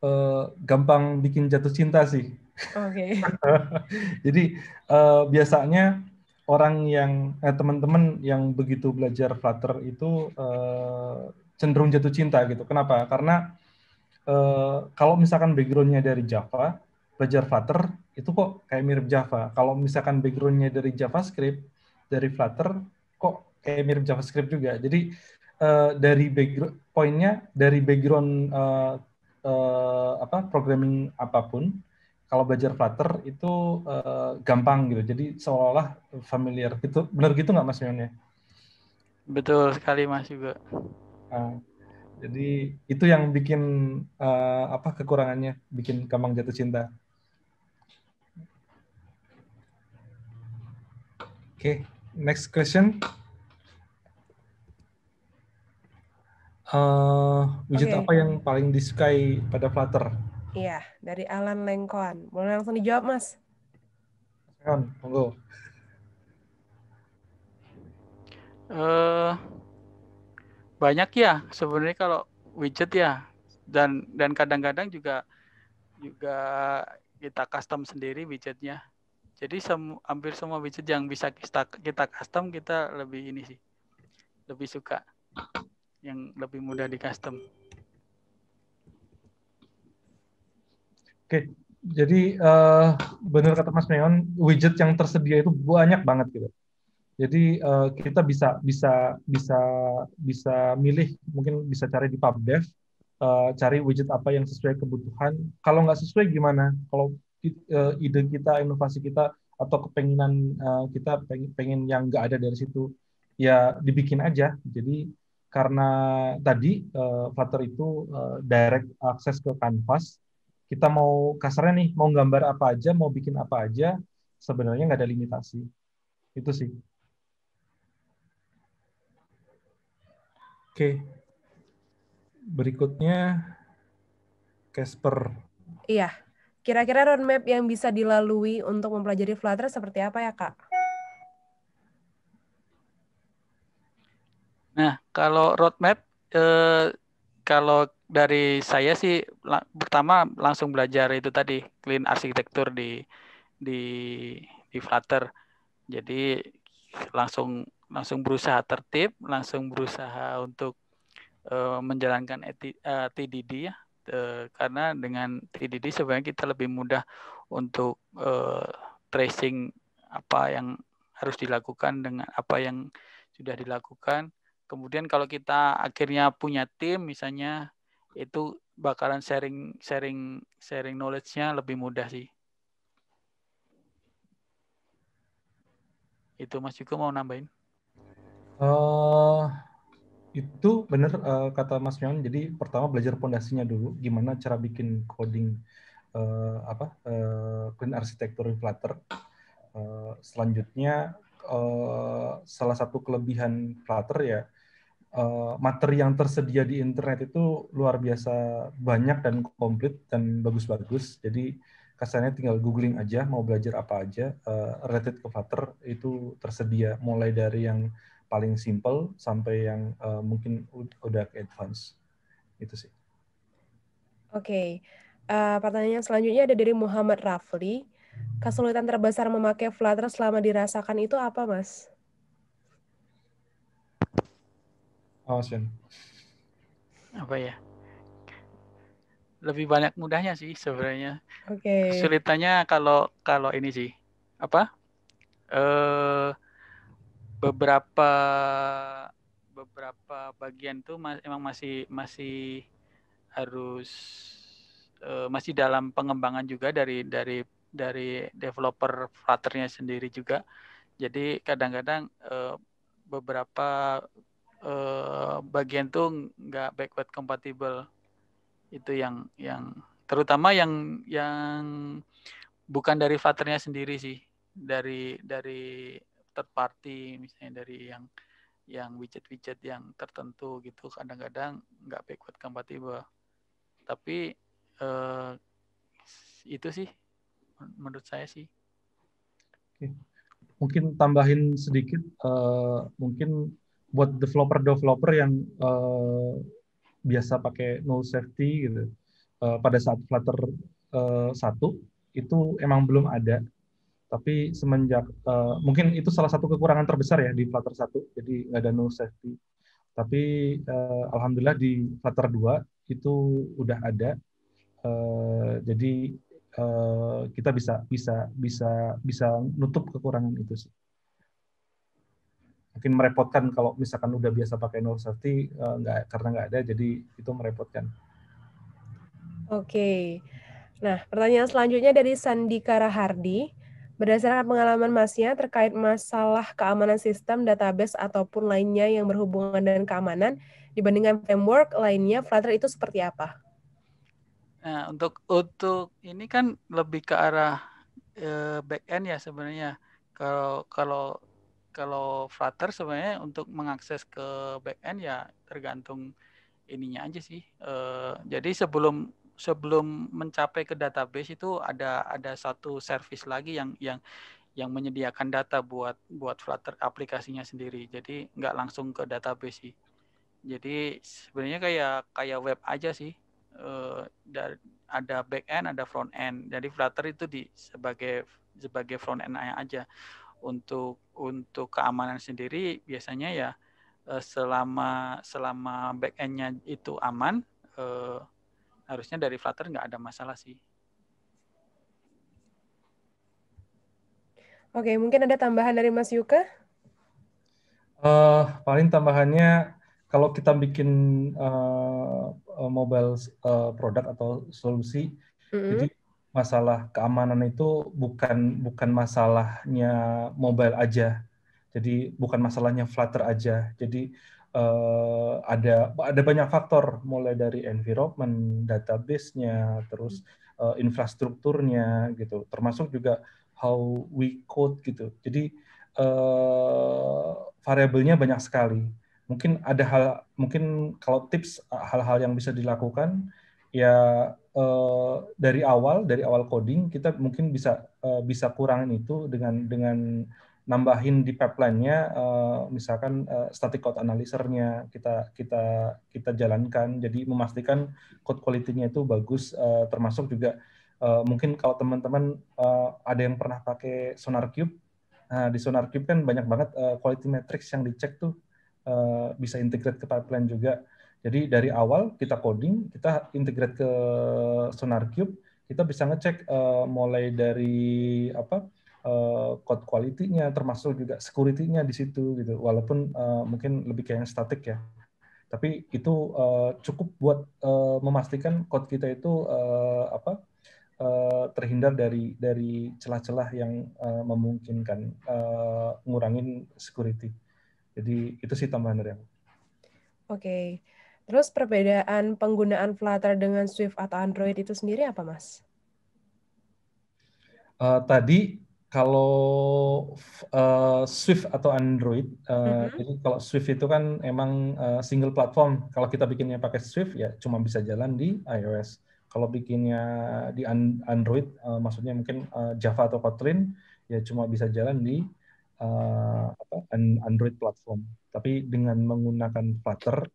uh, gampang bikin jatuh cinta sih. Oke. Okay. Jadi uh, biasanya orang yang eh, teman-teman yang begitu belajar Flutter itu uh, cenderung jatuh cinta gitu. Kenapa? Karena uh, kalau misalkan backgroundnya dari Java, belajar Flutter itu kok kayak mirip Java. Kalau misalkan backgroundnya dari JavaScript, dari Flutter kok kayak mirip JavaScript juga. Jadi uh, dari background poinnya dari background uh, uh, apa programming apapun kalau belajar Flutter itu uh, gampang gitu. Jadi seolah-olah familiar gitu. Benar gitu nggak Mas Yonnya? Betul sekali Mas juga. Uh, jadi itu yang bikin uh, apa kekurangannya, bikin gampang jatuh cinta. Oke, okay, next question. uh, eh, widget okay. apa yang paling disukai pada Flutter? Iya, dari Alan Lengkoan. Boleh langsung dijawab, Mas? Kan, monggo. Uh, banyak ya sebenarnya kalau widget ya dan dan kadang-kadang juga juga kita custom sendiri widgetnya. Jadi sem hampir semua widget yang bisa kita kita custom kita lebih ini sih lebih suka yang lebih mudah di custom. Oke, jadi uh, benar kata Mas Neon, widget yang tersedia itu banyak banget gitu. Jadi uh, kita bisa bisa bisa bisa milih, mungkin bisa cari di PubDev, uh, eh, cari widget apa yang sesuai kebutuhan. Kalau nggak sesuai gimana? Kalau uh, ide kita, inovasi kita atau kepenginan uh, kita pengen, pengen yang nggak ada dari situ, ya dibikin aja. Jadi karena tadi uh, Flutter itu uh, direct akses ke kanvas, kita mau kasarnya nih mau gambar apa aja mau bikin apa aja sebenarnya nggak ada limitasi itu sih oke berikutnya Casper iya kira-kira roadmap yang bisa dilalui untuk mempelajari Flutter seperti apa ya kak Nah, kalau roadmap eh, kalau dari saya sih la pertama langsung belajar itu tadi clean arsitektur di di di Flutter. Jadi langsung langsung berusaha tertib, langsung berusaha untuk eh, menjalankan eti, eh, TDD ya. Eh, karena dengan TDD sebenarnya kita lebih mudah untuk eh, tracing apa yang harus dilakukan dengan apa yang sudah dilakukan Kemudian kalau kita akhirnya punya tim misalnya itu bakalan sharing sharing sharing knowledge-nya lebih mudah sih. Itu Mas Yuko mau nambahin? Uh, itu benar uh, eh, kata Mas Yon Jadi pertama belajar pondasinya dulu, gimana cara bikin coding uh, apa uh, clean arsitektur in Flutter. Uh, selanjutnya uh, salah satu kelebihan Flutter ya Eh, materi yang tersedia di internet itu luar biasa banyak dan komplit dan bagus-bagus. Jadi kesannya tinggal googling aja mau belajar apa aja uh, related ke Flutter itu tersedia mulai dari yang paling simple sampai yang uh, mungkin udah advance. Itu sih. Oke. Okay. Uh, pertanyaan selanjutnya ada dari Muhammad Rafli. Kesulitan terbesar memakai Flutter selama dirasakan itu apa, Mas? Apa ya? Lebih banyak mudahnya sih sebenarnya. Oke. Okay. Kesulitannya kalau kalau ini sih apa? Eh beberapa beberapa bagian tuh mas, emang masih masih harus uh, masih dalam pengembangan juga dari dari dari developer Flutternya sendiri juga. Jadi kadang-kadang uh, beberapa Eh, bagian tuh nggak backward compatible itu yang yang terutama yang yang bukan dari faternya sendiri sih dari dari third party misalnya dari yang yang widget-widget yang tertentu gitu kadang-kadang nggak backward compatible tapi eh, itu sih menurut saya sih mungkin tambahin sedikit uh, mungkin buat developer developer yang uh, biasa pakai null safety gitu uh, pada saat Flutter uh, satu itu emang belum ada tapi semenjak uh, mungkin itu salah satu kekurangan terbesar ya di Flutter satu jadi nggak ada null safety tapi uh, alhamdulillah di Flutter 2 itu udah ada uh, jadi uh, kita bisa bisa bisa bisa nutup kekurangan itu sih mungkin merepotkan kalau misalkan udah biasa pakai nur safety uh, nggak karena nggak ada jadi itu merepotkan. Oke. Okay. Nah, pertanyaan selanjutnya dari Sandika Rahardi. Berdasarkan pengalaman Masnya terkait masalah keamanan sistem database ataupun lainnya yang berhubungan dengan keamanan dibandingkan framework lainnya, Flutter itu seperti apa? Nah, untuk untuk ini kan lebih ke arah eh, back end ya sebenarnya. Kalau kalau kalau Flutter sebenarnya untuk mengakses ke backend ya tergantung ininya aja sih. Uh, jadi sebelum sebelum mencapai ke database itu ada ada satu service lagi yang yang yang menyediakan data buat buat Flutter aplikasinya sendiri. Jadi nggak langsung ke database sih. Jadi sebenarnya kayak kayak web aja sih. Uh, ada back end, ada front end. Jadi Flutter itu di sebagai sebagai front end aja untuk untuk keamanan sendiri biasanya ya eh, selama selama back endnya itu aman eh, harusnya dari Flutter nggak ada masalah sih. Oke, mungkin ada tambahan dari Mas Yuka? Uh, paling tambahannya kalau kita bikin uh, mobile uh, produk atau solusi, mm-hmm. jadi masalah keamanan itu bukan bukan masalahnya mobile aja. Jadi bukan masalahnya Flutter aja. Jadi uh, ada ada banyak faktor mulai dari environment, database-nya, terus uh, infrastrukturnya gitu. Termasuk juga how we code gitu. Jadi uh, variabelnya banyak sekali. Mungkin ada hal mungkin kalau tips hal-hal yang bisa dilakukan ya Eh, dari awal dari awal coding kita mungkin bisa uh, bisa kurangin itu dengan dengan nambahin di pipeline-nya uh, misalkan uh, static code analyzer-nya kita kita kita jalankan jadi memastikan code quality-nya itu bagus uh, termasuk juga uh, mungkin kalau teman-teman uh, ada yang pernah pakai SonarQube nah di sonar cube kan banyak banget uh, quality metrics yang dicek tuh uh, bisa integrate ke pipeline juga jadi dari awal kita coding, kita integrate ke SonarCube, kita bisa ngecek uh, mulai dari apa uh, code quality-nya, termasuk juga security-nya di situ gitu. Walaupun uh, mungkin lebih kayak yang statik ya, tapi itu uh, cukup buat uh, memastikan code kita itu uh, apa uh, terhindar dari dari celah-celah yang uh, memungkinkan uh, ngurangin security. Jadi itu sih tambahan dari aku. Oke. Okay. Terus perbedaan penggunaan Flutter dengan Swift atau Android itu sendiri apa, Mas? Uh, tadi kalau uh, Swift atau Android, uh, mm-hmm. jadi kalau Swift itu kan emang uh, single platform. Kalau kita bikinnya pakai Swift ya cuma bisa jalan di iOS. Kalau bikinnya di Android, uh, maksudnya mungkin uh, Java atau Kotlin ya cuma bisa jalan di uh, apa, Android platform. Tapi dengan menggunakan Flutter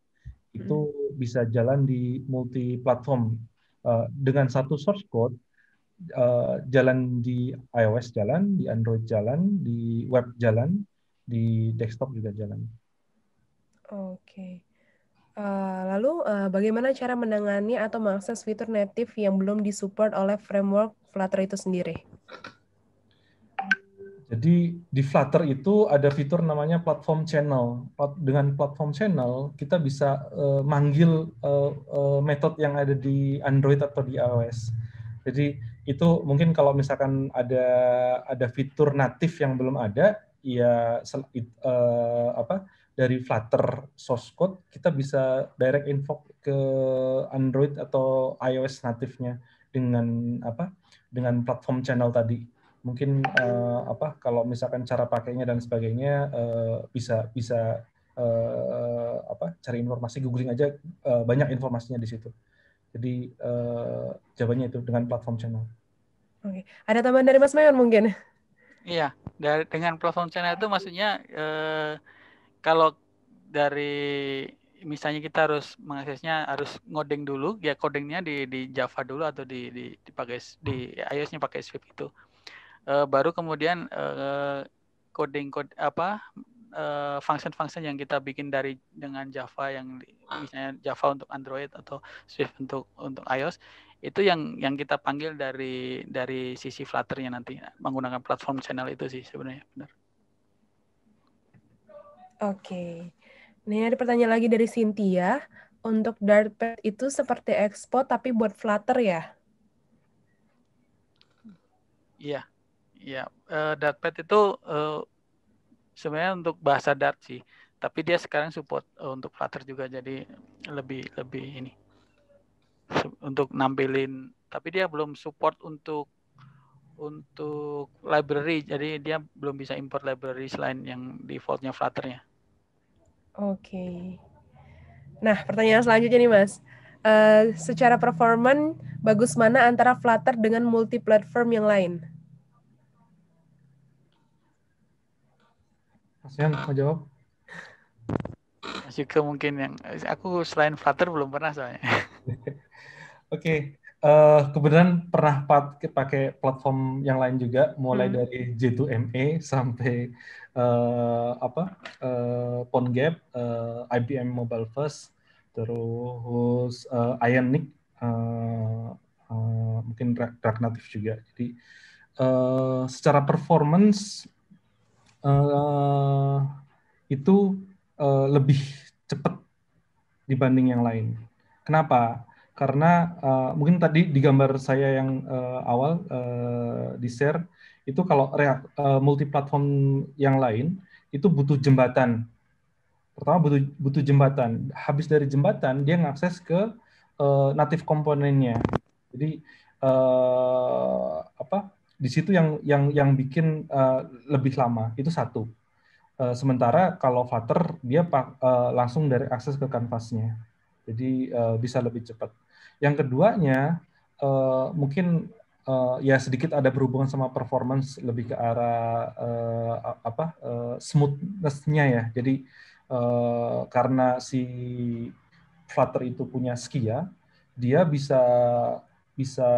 itu hmm. bisa jalan di multi platform uh, eh, dengan satu source code uh, jalan di iOS jalan, di Android jalan, di web jalan, di desktop juga jalan. Oke. Okay. Uh, eh, lalu uh, bagaimana cara menangani atau mengakses fitur native yang belum disupport oleh framework Flutter itu sendiri? Jadi di Flutter itu ada fitur namanya platform channel. Dengan platform channel kita bisa uh, manggil uh, eh, uh, eh, metode yang ada di Android atau di iOS. Jadi itu mungkin kalau misalkan ada ada fitur natif yang belum ada, ya uh, apa dari Flutter source code kita bisa direct invoke ke Android atau iOS natifnya dengan apa dengan platform channel tadi mungkin uh, apa kalau misalkan cara pakainya dan sebagainya uh, bisa bisa uh, apa cari informasi googling aja uh, banyak informasinya di situ. Jadi uh, jawabannya itu dengan platform channel. Oke, okay. ada tambahan dari Mas Mayon mungkin? Iya, dari dengan platform channel itu maksudnya eh, kalau dari misalnya kita harus mengaksesnya harus ngoding dulu ya codingnya di di Java dulu atau di, di dipakai di iOS-nya pakai Swift itu uh, baru kemudian uh, coding code apa uh, function-function yang kita bikin dari dengan Java yang misalnya Java untuk Android atau Swift untuk untuk iOS itu yang yang kita panggil dari dari sisi Flutternya nanti menggunakan platform channel itu sih sebenarnya benar. Oke. Okay. Nih ada pertanyaan lagi dari Cynthia. Untuk Dartpad itu seperti Expo tapi buat Flutter ya? Iya. Yeah. Ya, uh, eh, Dartpad itu uh, sebenarnya untuk bahasa Dart sih, tapi dia sekarang support uh, untuk Flutter juga jadi lebih lebih ini untuk nampilin, tapi dia belum support untuk untuk library, jadi dia belum bisa import library selain yang defaultnya Flutternya. Oke. Okay. Nah, pertanyaan selanjutnya nih Mas. Uh, secara performan, bagus mana antara Flutter dengan multi platform yang lain? Mas Yan mau jawab? Mas Yuka mungkin yang aku selain Flutter belum pernah soalnya. Oke, okay. uh, eh, kebetulan pernah pakai platform yang lain juga, mulai hmm. dari j 2 me sampai uh, apa uh, eh, PonGap, uh, IBM Mobile First, terus uh, Ionic, uh, uh, mungkin drag, native juga. Jadi uh, secara performance uh, itu uh, lebih cepat dibanding yang lain. Kenapa? Karena uh, mungkin tadi di gambar saya yang uh, awal uh, di share itu kalau reak, uh, multi platform yang lain itu butuh jembatan. Pertama butuh butuh jembatan. Habis dari jembatan dia ngakses ke uh, native komponennya. Jadi uh, apa di situ yang yang yang bikin uh, lebih lama itu satu uh, sementara kalau Flutter dia uh, langsung dari akses ke kanvasnya jadi uh, bisa lebih cepat yang keduanya uh, mungkin uh, ya sedikit ada berhubungan sama performance lebih ke arah uh, apa uh, smoothness ya. Jadi uh, karena si Flutter itu punya Skia, dia bisa bisa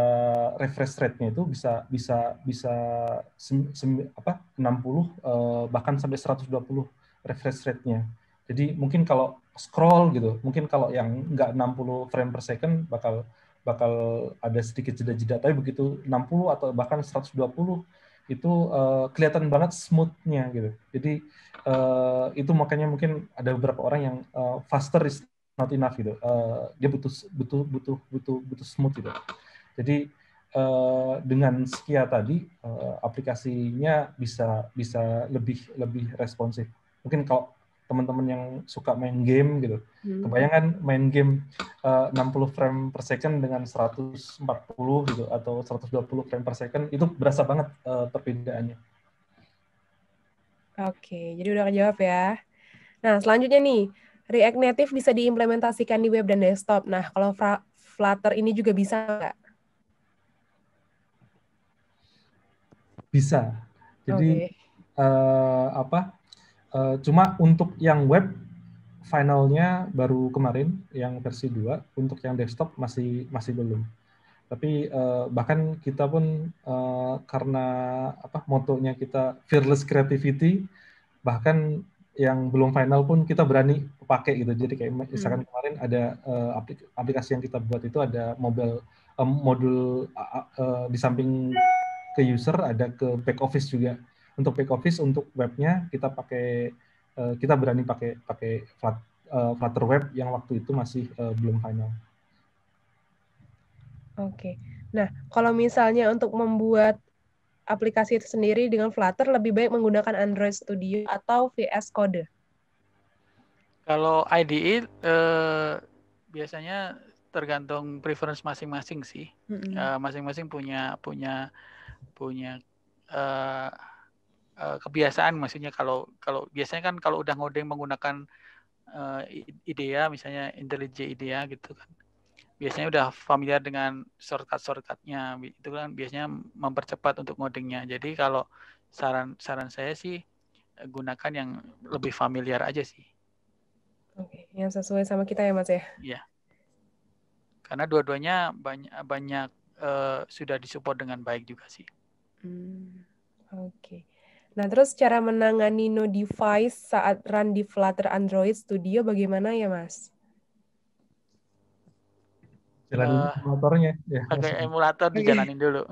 refresh rate-nya itu bisa bisa bisa sem, sem, apa 60 uh, eh, bahkan sampai 120 refresh rate-nya. Jadi mungkin kalau scroll gitu, mungkin kalau yang nggak 60 frame per second bakal bakal ada sedikit jeda-jeda tapi begitu 60 atau bahkan 120 itu uh, kelihatan banget smooth-nya gitu. Jadi uh, itu makanya mungkin ada beberapa orang yang uh, faster is not enough gitu. Uh, dia butuh butuh butuh butuh butuh smooth gitu. Jadi eh, dengan Skia tadi eh, aplikasinya bisa bisa lebih lebih responsif. Mungkin kalau teman-teman yang suka main game gitu, hmm. kebayangan main game 60 eh, frame per second dengan 140 gitu atau 120 frame per second itu berasa banget perbedaannya. Oke, jadi udah kejawab ya. Nah, selanjutnya nih, React Native bisa diimplementasikan di web dan desktop. Nah, kalau Flutter ini juga bisa nggak? bisa. Jadi okay. uh, eh, apa? Uh, cuma untuk yang web finalnya baru kemarin yang versi 2, untuk yang desktop masih masih belum. Tapi uh, bahkan kita pun uh, karena apa motonya kita fearless creativity bahkan yang belum final pun kita berani pakai gitu. Jadi kayak misalkan hmm. kemarin ada uh, aplikasi yang kita buat itu ada mobile um, modul uh, uh, di samping ke user, ada ke back office juga. Untuk back office untuk webnya kita pakai uh, kita berani pakai pakai flat, uh, Flutter web yang waktu itu masih uh, belum final. Oke. Okay. Nah, kalau misalnya untuk membuat aplikasi itu sendiri dengan Flutter lebih baik menggunakan Android Studio atau VS Code? Kalau IDE uh, biasanya tergantung preference masing-masing sih. Masing-masing mm -hmm. uh, punya punya punya uh, kebiasaan maksudnya kalau kalau biasanya kan kalau udah ngoding menggunakan uh, IDEA misalnya IntelliJ IDEA gitu kan biasanya udah familiar dengan shortcut-shortcutnya itu kan biasanya mempercepat untuk ngodingnya jadi kalau saran saran saya sih gunakan yang lebih familiar aja sih Oke, yang sesuai sama kita ya mas ya iya karena dua-duanya banyak banyak uh, sudah disupport dengan baik juga sih Hmm, oke. Okay. Nah, terus cara menangani no device saat run di Flutter Android Studio bagaimana ya, Mas? Jalanin uh, emulatornya. Ya, pakai emulator dijalanin dulu.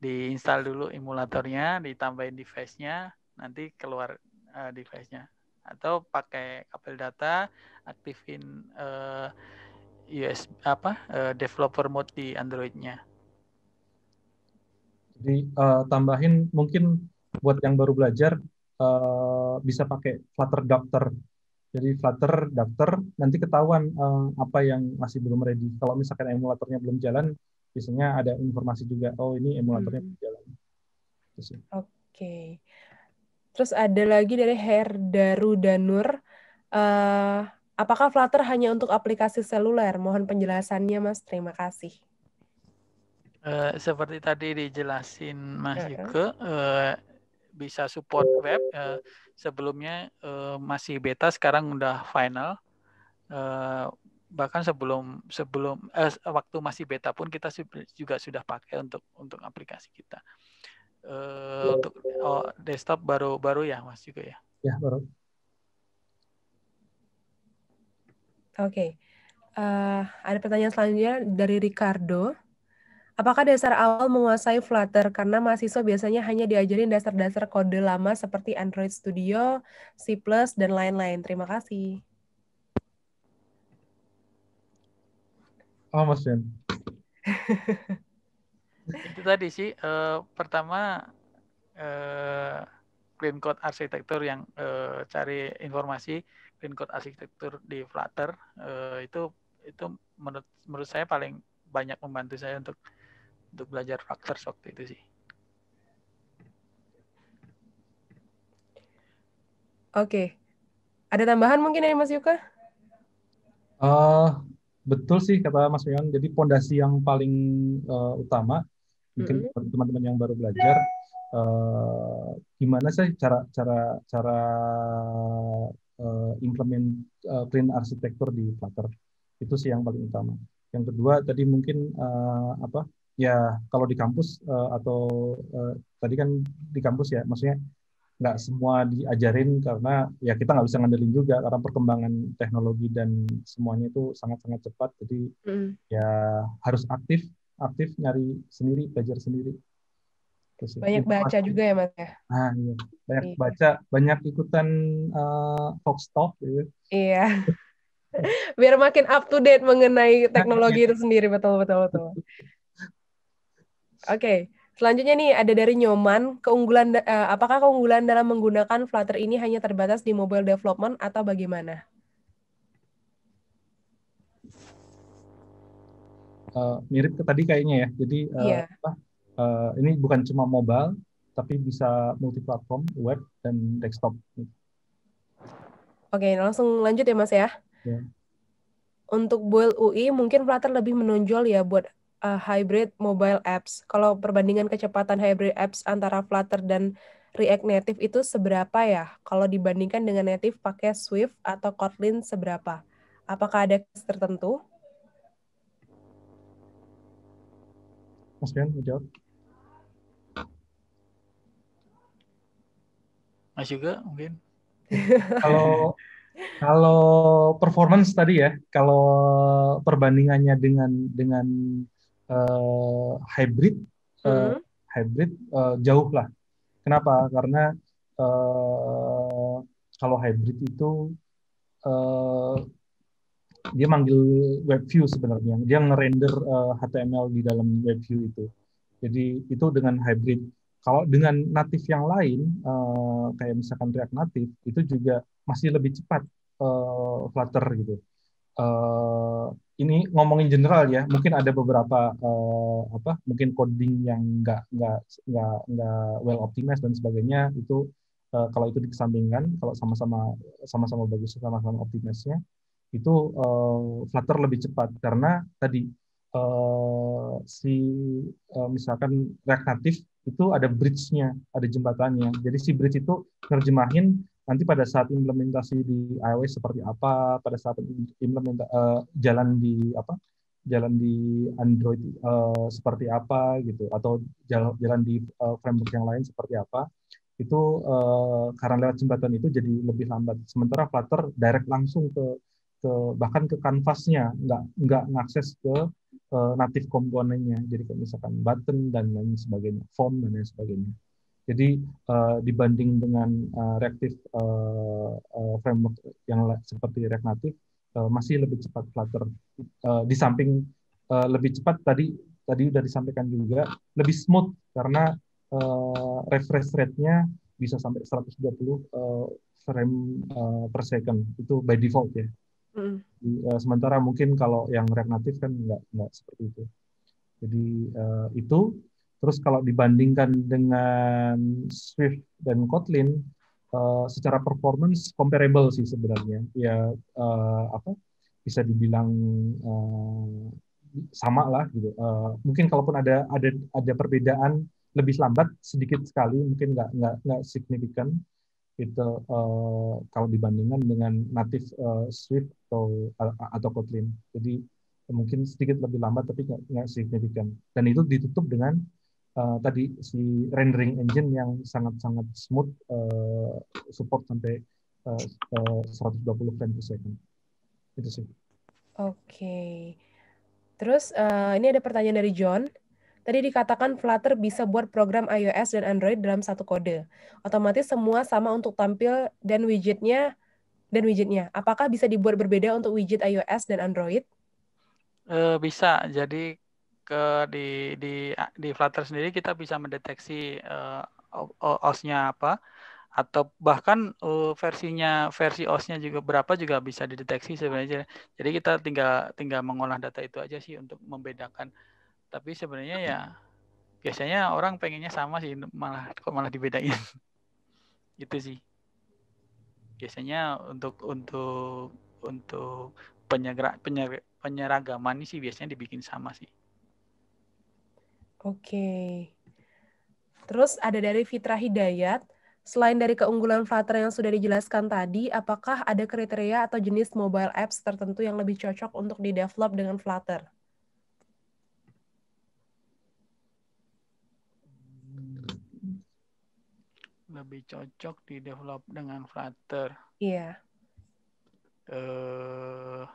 Diinstal dulu emulatornya, ditambahin device-nya, nanti keluar uh, device-nya. Atau pakai kabel data, aktifin uh, eh, USB apa uh, developer mode di Android-nya ditambahin eh, uh, mungkin buat yang baru belajar uh, bisa pakai Flutter Doctor. Jadi Flutter Doctor nanti ketahuan uh, apa yang masih belum ready. Kalau misalkan emulatornya belum jalan, biasanya ada informasi juga. Oh ini emulatornya hmm. belum jalan. Oke. Okay. Terus ada lagi dari Herdaru Danur. Uh, apakah Flutter hanya untuk aplikasi seluler? Mohon penjelasannya, Mas. Terima kasih. Uh, seperti tadi dijelasin Mas ya, Yuke, uh, bisa support web. Uh, sebelumnya uh, masih beta, sekarang udah final. Uh, bahkan sebelum sebelum uh, waktu masih beta pun kita juga sudah pakai untuk untuk aplikasi kita. Uh, untuk oh, desktop baru baru ya Mas Yuke ya. Ya baru. Oke, okay. uh, ada pertanyaan selanjutnya dari Ricardo Apakah dasar awal menguasai Flutter? Karena mahasiswa biasanya hanya diajarin dasar-dasar kode lama seperti Android Studio, C++, dan lain-lain. Terima kasih. Oh, Mas Jen. Itu tadi sih, uh, pertama uh, clean code arsitektur yang uh, cari informasi clean code arsitektur di Flutter uh, itu itu menurut menurut saya paling banyak membantu saya untuk untuk belajar faktor waktu itu sih. Oke. Ada tambahan mungkin dari ya, Mas Yuka? Uh, betul sih kata Mas Mion. Jadi pondasi yang paling uh, utama mungkin mm-hmm. teman-teman yang baru belajar uh, gimana sih cara cara cara uh, implement uh, clean arsitektur di Flutter. Itu sih yang paling utama. Yang kedua tadi mungkin uh, apa? ya kalau di kampus uh, atau uh, tadi kan di kampus ya maksudnya nggak semua diajarin karena ya kita nggak bisa ngandelin juga karena perkembangan teknologi dan semuanya itu sangat-sangat cepat jadi mm. ya harus aktif aktif nyari sendiri belajar sendiri Terus, banyak baca juga ya mas ya nah, iya. banyak iya. baca banyak ikutan uh, eh, talk talk gitu iya biar makin up to date mengenai nah, teknologi iya. itu sendiri betul betul betul Oke, selanjutnya nih ada dari Nyoman, keunggulan uh, apakah keunggulan dalam menggunakan Flutter ini hanya terbatas di mobile development atau bagaimana? Uh, mirip ke tadi kayaknya ya. Jadi uh, eh, yeah. Iya. uh, ini bukan cuma mobile, tapi bisa multi platform, web dan desktop. Oke, langsung lanjut ya Mas ya. Yeah. Untuk build UI mungkin Flutter lebih menonjol ya buat uh, hybrid mobile apps. Kalau perbandingan kecepatan hybrid apps antara Flutter dan React Native itu seberapa ya? Kalau dibandingkan dengan native pakai Swift atau Kotlin seberapa? Apakah ada kes tertentu? Mas Rian, jawab. Mas juga mungkin. kalau kalau performance tadi ya, kalau perbandingannya dengan dengan uh, hybrid uh, hmm. hybrid uh, jauh lah. Kenapa? Karena uh, kalau hybrid itu uh, dia manggil web view sebenarnya. Dia ngerender uh, HTML di dalam web view itu. Jadi itu dengan hybrid. Kalau dengan natif yang lain, uh, kayak misalkan React Native, itu juga masih lebih cepat uh, Flutter gitu. Uh, ini ngomongin general ya, mungkin ada beberapa uh, apa, mungkin coding yang nggak nggak nggak nggak well optimized dan sebagainya itu uh, kalau itu dikesampingkan, kalau sama-sama sama-sama bagus sama-sama optimisnya itu uh, Flutter lebih cepat karena tadi uh, si uh, misalkan React Native itu ada bridge-nya, ada jembatannya. Jadi si bridge itu nerjemahin nanti pada saat implementasi di iOS seperti apa, pada saat implementa uh, jalan di apa, jalan di Android uh, seperti apa gitu, atau jalan, jalan di uh, framework yang lain seperti apa, itu uh, karena lewat jembatan itu jadi lebih lambat. Sementara Flutter direct langsung ke ke bahkan ke kanvasnya, nggak nggak ngakses ke uh, native komponennya. Jadi kayak misalkan button dan lain sebagainya, form dan lain sebagainya. Jadi uh, dibanding dengan uh, reaktif uh, uh, framework yang seperti React Native uh, masih lebih cepat Flutter. Uh, di samping uh, lebih cepat tadi tadi sudah disampaikan juga lebih smooth karena uh, refresh rate-nya bisa sampai 120 uh, frame uh, per second itu by default ya. Mm. Uh, sementara mungkin kalau yang React Native kan nggak nggak seperti itu. Jadi uh, itu Terus kalau dibandingkan dengan Swift dan Kotlin, uh, secara performance comparable sih sebenarnya. Ya uh, apa bisa dibilang uh, sama lah gitu. Uh, mungkin kalaupun ada ada ada perbedaan lebih lambat sedikit sekali, mungkin nggak nggak nggak signifikan itu uh, kalau dibandingkan dengan native uh, Swift atau atau Kotlin. Jadi mungkin sedikit lebih lambat tapi nggak signifikan. Dan itu ditutup dengan Eh, tadi si rendering engine yang sangat-sangat smooth uh, support sampai uh, 120 frame per second. Itu sih. Oke. Okay. Terus uh, ini ada pertanyaan dari John. Tadi dikatakan Flutter bisa buat program iOS dan Android dalam satu kode. Otomatis semua sama untuk tampil dan widgetnya dan widgetnya. Apakah bisa dibuat berbeda untuk widget iOS dan Android? Uh, bisa. Jadi ke di di di Flutter sendiri kita bisa mendeteksi uh, OS-nya apa atau bahkan uh, versinya versi OS-nya juga berapa juga bisa dideteksi sebenarnya. Jadi kita tinggal tinggal mengolah data itu aja sih untuk membedakan. Tapi sebenarnya ya biasanya orang pengennya sama sih malah kok malah dibedain. gitu sih. Biasanya untuk untuk untuk penyerak penyer, penyeragaman ini sih biasanya dibikin sama sih. Oke. Terus ada dari Fitra Hidayat, selain dari keunggulan Flutter yang sudah dijelaskan tadi, apakah ada kriteria atau jenis mobile apps tertentu yang lebih cocok untuk di-develop dengan Flutter? lebih cocok di develop dengan Flutter. Iya. Yeah. Uh,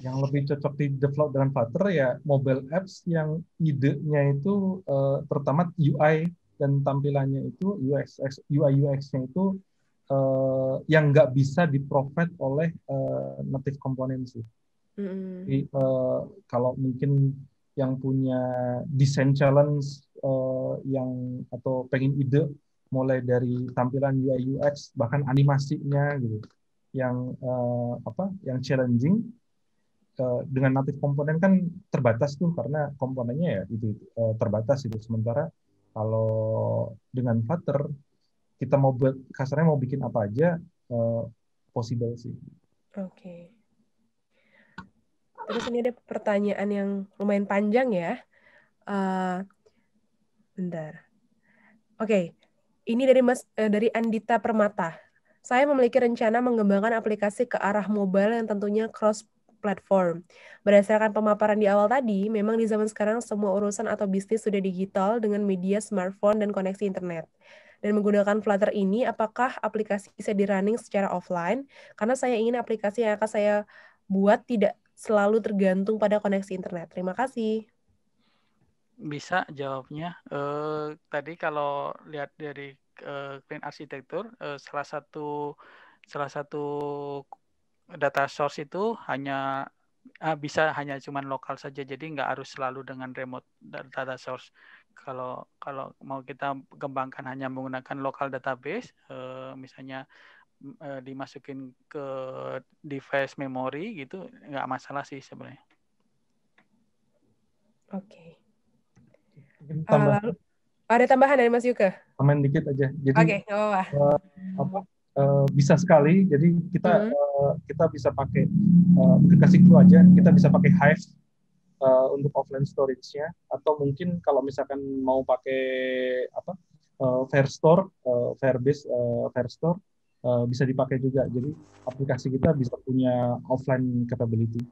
yang lebih cocok di develop dengan Flutter ya mobile apps yang idenya itu uh, terutama UI dan tampilannya itu UX UI UX-nya itu uh, yang nggak bisa diprovide oleh uh, native component sih. Mm uh, kalau mungkin yang punya design challenge uh, yang atau pengen ide mulai dari tampilan UI UX bahkan animasinya gitu yang uh, apa yang challenging dengan native komponen kan terbatas tuh karena komponennya ya itu eh, terbatas itu sementara kalau dengan Flutter kita mau buat kasarnya mau bikin apa aja eh, possible sih. Oke. Okay. Terus ini ada pertanyaan yang lumayan panjang ya. Uh, bentar. Oke, okay. ini dari Mas dari Andita Permata. Saya memiliki rencana mengembangkan aplikasi ke arah mobile yang tentunya cross platform. Berdasarkan pemaparan di awal tadi, memang di zaman sekarang semua urusan atau bisnis sudah digital dengan media smartphone dan koneksi internet. Dan menggunakan Flutter ini, apakah aplikasi bisa di-running secara offline? Karena saya ingin aplikasi yang akan saya buat tidak selalu tergantung pada koneksi internet. Terima kasih. Bisa jawabnya. Uh, tadi kalau lihat dari uh, clean arsitektur, uh, salah satu salah satu data source itu hanya uh, bisa hanya cuman lokal saja jadi nggak harus selalu dengan remote data source kalau kalau mau kita kembangkan hanya menggunakan lokal database uh, misalnya uh, dimasukin ke device memory gitu nggak masalah sih sebenarnya oke okay. uh, ada tambahan dari Mas Yuka? Komen dikit aja. Oke. okay. oh. Eh, apa Eh, bisa sekali. Jadi kita hmm. uh, kita bisa pakai uh, mungkin kasih clue aja. Kita bisa pakai Hive uh, untuk offline storage-nya atau mungkin kalau misalkan mau pakai apa uh, Fairstore, uh, Fairbase, uh, Fairstore uh, bisa dipakai juga. Jadi aplikasi kita bisa punya offline capability.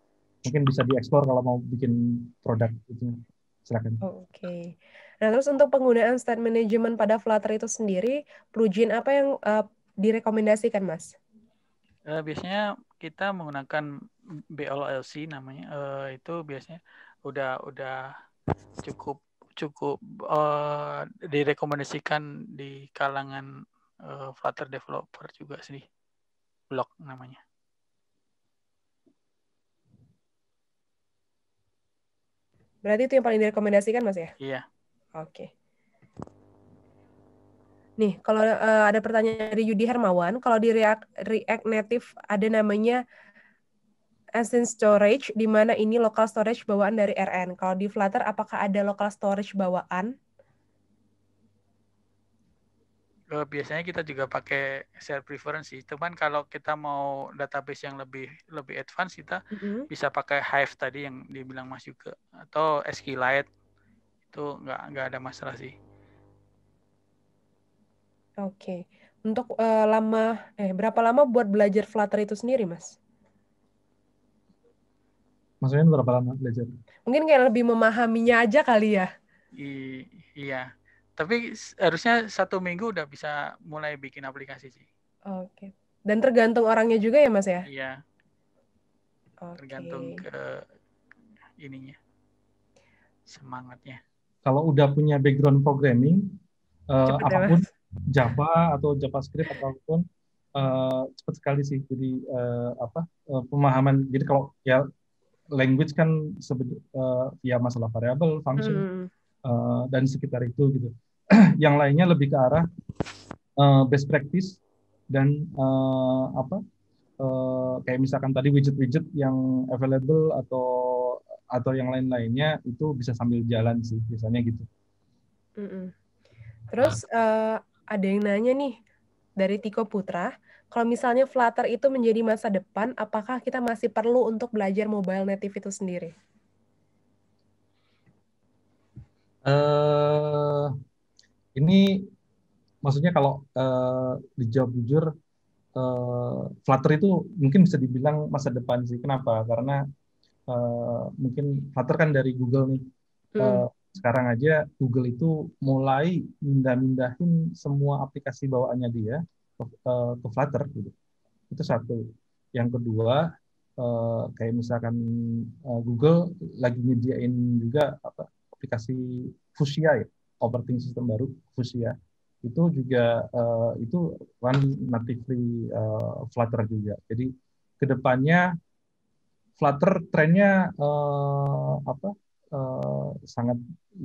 Mungkin bisa dieksplor kalau mau bikin produk itu. Silakan. Oke. Okay. Nah, terus untuk penggunaan state management pada Flutter itu sendiri, plugin apa yang uh, direkomendasikan, Mas? Uh, biasanya kita menggunakan BLLC namanya. Uh, itu biasanya udah udah cukup cukup uh, direkomendasikan di kalangan uh, Flutter developer juga sih. Blog namanya. Berarti itu yang paling direkomendasikan Mas ya? Iya. Oke. Okay. Nih, kalau uh, ada pertanyaan dari Yudi Hermawan, kalau di React, React Native ada namanya Essence Storage, di mana ini local storage bawaan dari RN. Kalau di Flutter, apakah ada local storage bawaan? Eh, biasanya kita juga pakai share preference Cuman kalau kita mau database yang lebih lebih advance, kita mm -hmm. bisa pakai Hive tadi yang dibilang Mas juga atau SQLite itu nggak nggak ada masalah sih. Oke. Untuk uh, lama eh berapa lama buat belajar Flutter itu sendiri, Mas? Maksudnya berapa lama belajar? Mungkin kayak lebih memahaminya aja kali ya. I iya. Tapi harusnya satu minggu udah bisa mulai bikin aplikasi sih. Oke. Dan tergantung orangnya juga ya, Mas ya? Iya. Oke. Tergantung ke ininya. Semangatnya. Kalau udah punya background programming, eh, Cepet ya, apapun ya, Java atau JavaScript ataupun uh, cepat sekali sih jadi uh, apa uh, pemahaman jadi kalau ya language kan uh, ya masalah variabel function hmm. uh, dan sekitar itu gitu yang lainnya lebih ke arah uh, best practice dan uh, apa uh, kayak misalkan tadi widget-widget yang available atau atau yang lain-lainnya itu bisa sambil jalan sih biasanya gitu. Mm -mm. Terus uh, ada yang nanya nih dari Tiko Putra, kalau misalnya Flutter itu menjadi masa depan, apakah kita masih perlu untuk belajar mobile native itu sendiri? Uh, ini maksudnya kalau uh, dijawab jujur, uh, Flutter itu mungkin bisa dibilang masa depan sih. Kenapa? Karena uh, mungkin Flutter kan dari Google nih. Hmm. Uh, sekarang aja Google itu mulai mindah-mindahin semua aplikasi bawaannya dia ke, eh, ke Flutter gitu. Itu satu. Yang kedua, eh, kayak misalkan eh, Google lagi nyediain juga apa aplikasi Fuchsia ya, operating system baru Fuchsia. Itu juga itu run natively uh, Flutter juga. Jadi kedepannya Flutter trennya uh, apa Eh, sangat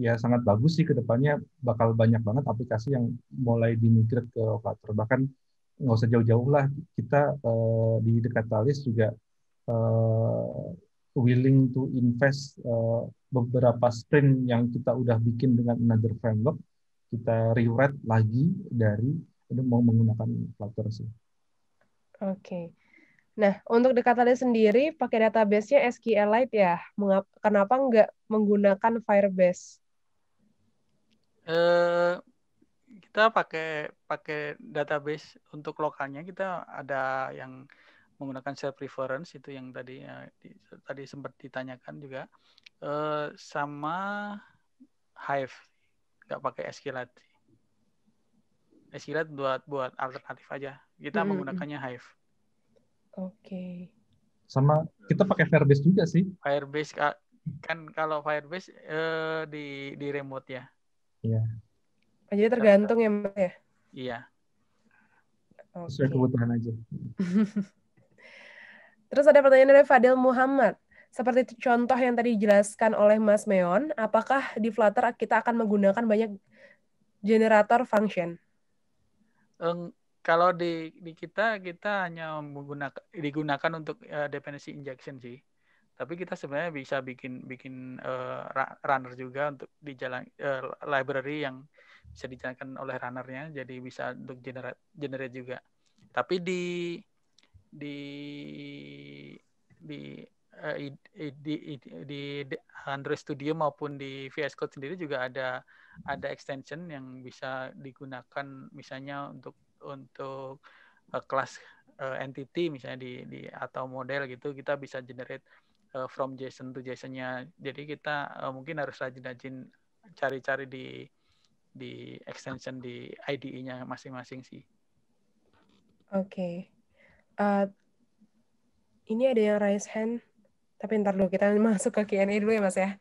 ya sangat bagus sih kedepannya bakal banyak banget aplikasi yang mulai dimigrate ke operator bahkan nggak usah jauh-jauh lah kita uh, di talis juga uh, willing to invest uh, beberapa sprint yang kita udah bikin dengan another framework kita rewrite lagi dari mau menggunakan Flutter sih. Oke, okay. Nah, untuk dekatannya sendiri pakai database-nya SQLite ya. Mengap kenapa nggak menggunakan Firebase? Eh, kita pakai pakai database untuk lokalnya kita ada yang menggunakan self preference itu yang tadi ya, di, tadi sempat ditanyakan juga eh, sama Hive nggak pakai SQLite. SQLite buat buat alternatif aja. Kita hmm. hmm. menggunakannya Hive. Oke. Okay. Sama kita pakai Firebase juga sih. Firebase kan kalau Firebase eh, di di remote ya. Iya. Yeah. Oh, jadi tergantung ya, Mbak ya. Iya. Sesuai kebutuhan aja. Terus ada pertanyaan dari Fadil Muhammad. Seperti contoh yang tadi dijelaskan oleh Mas Meon, apakah di Flutter kita akan menggunakan banyak generator function? kalau di di kita kita hanya menggunakan digunakan untuk uh, eh, dependency injection sih tapi kita sebenarnya bisa bikin bikin uh, runner juga untuk di jalan uh, library yang bisa dijalankan oleh runnernya jadi bisa untuk generate generate juga tapi di di di di, di, di, di Android Studio maupun di VS Code sendiri juga ada ada extension yang bisa digunakan misalnya untuk untuk uh, kelas uh, entity misalnya di, di atau model gitu kita bisa generate uh, from JSON to JSON-nya. Jadi kita uh, mungkin harus rajin-rajin cari-cari di di extension di IDE-nya masing-masing sih. Oke. Okay. Uh, ini ada yang raise hand, tapi ntar dulu kita masuk ke Q&A dulu ya Mas ya.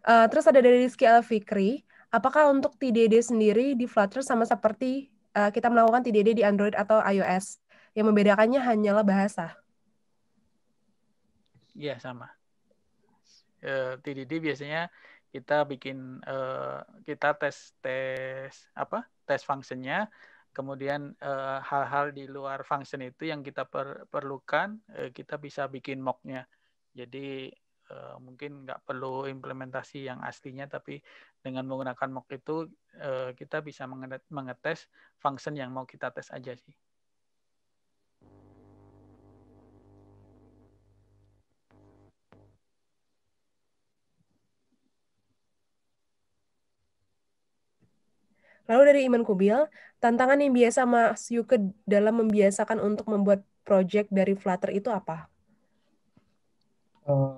Uh, terus ada dari Rizky Alfikri, apakah untuk TDD sendiri di Flutter sama seperti Eh, kita melakukan TDD di Android atau iOS. Yang membedakannya hanyalah bahasa. Iya, sama. Uh, eh, TDD biasanya kita bikin uh, kita tes tes apa? tes fungsinya kemudian hal-hal uh, di luar function itu yang kita per, perlukan uh, kita bisa bikin mocknya jadi uh, mungkin nggak perlu implementasi yang aslinya tapi dengan menggunakan mock itu eh, kita bisa mengetes function yang mau kita tes aja sih. Lalu dari Iman Kubil, tantangan yang biasa Mas Yuke dalam membiasakan untuk membuat project dari Flutter itu apa? Uh,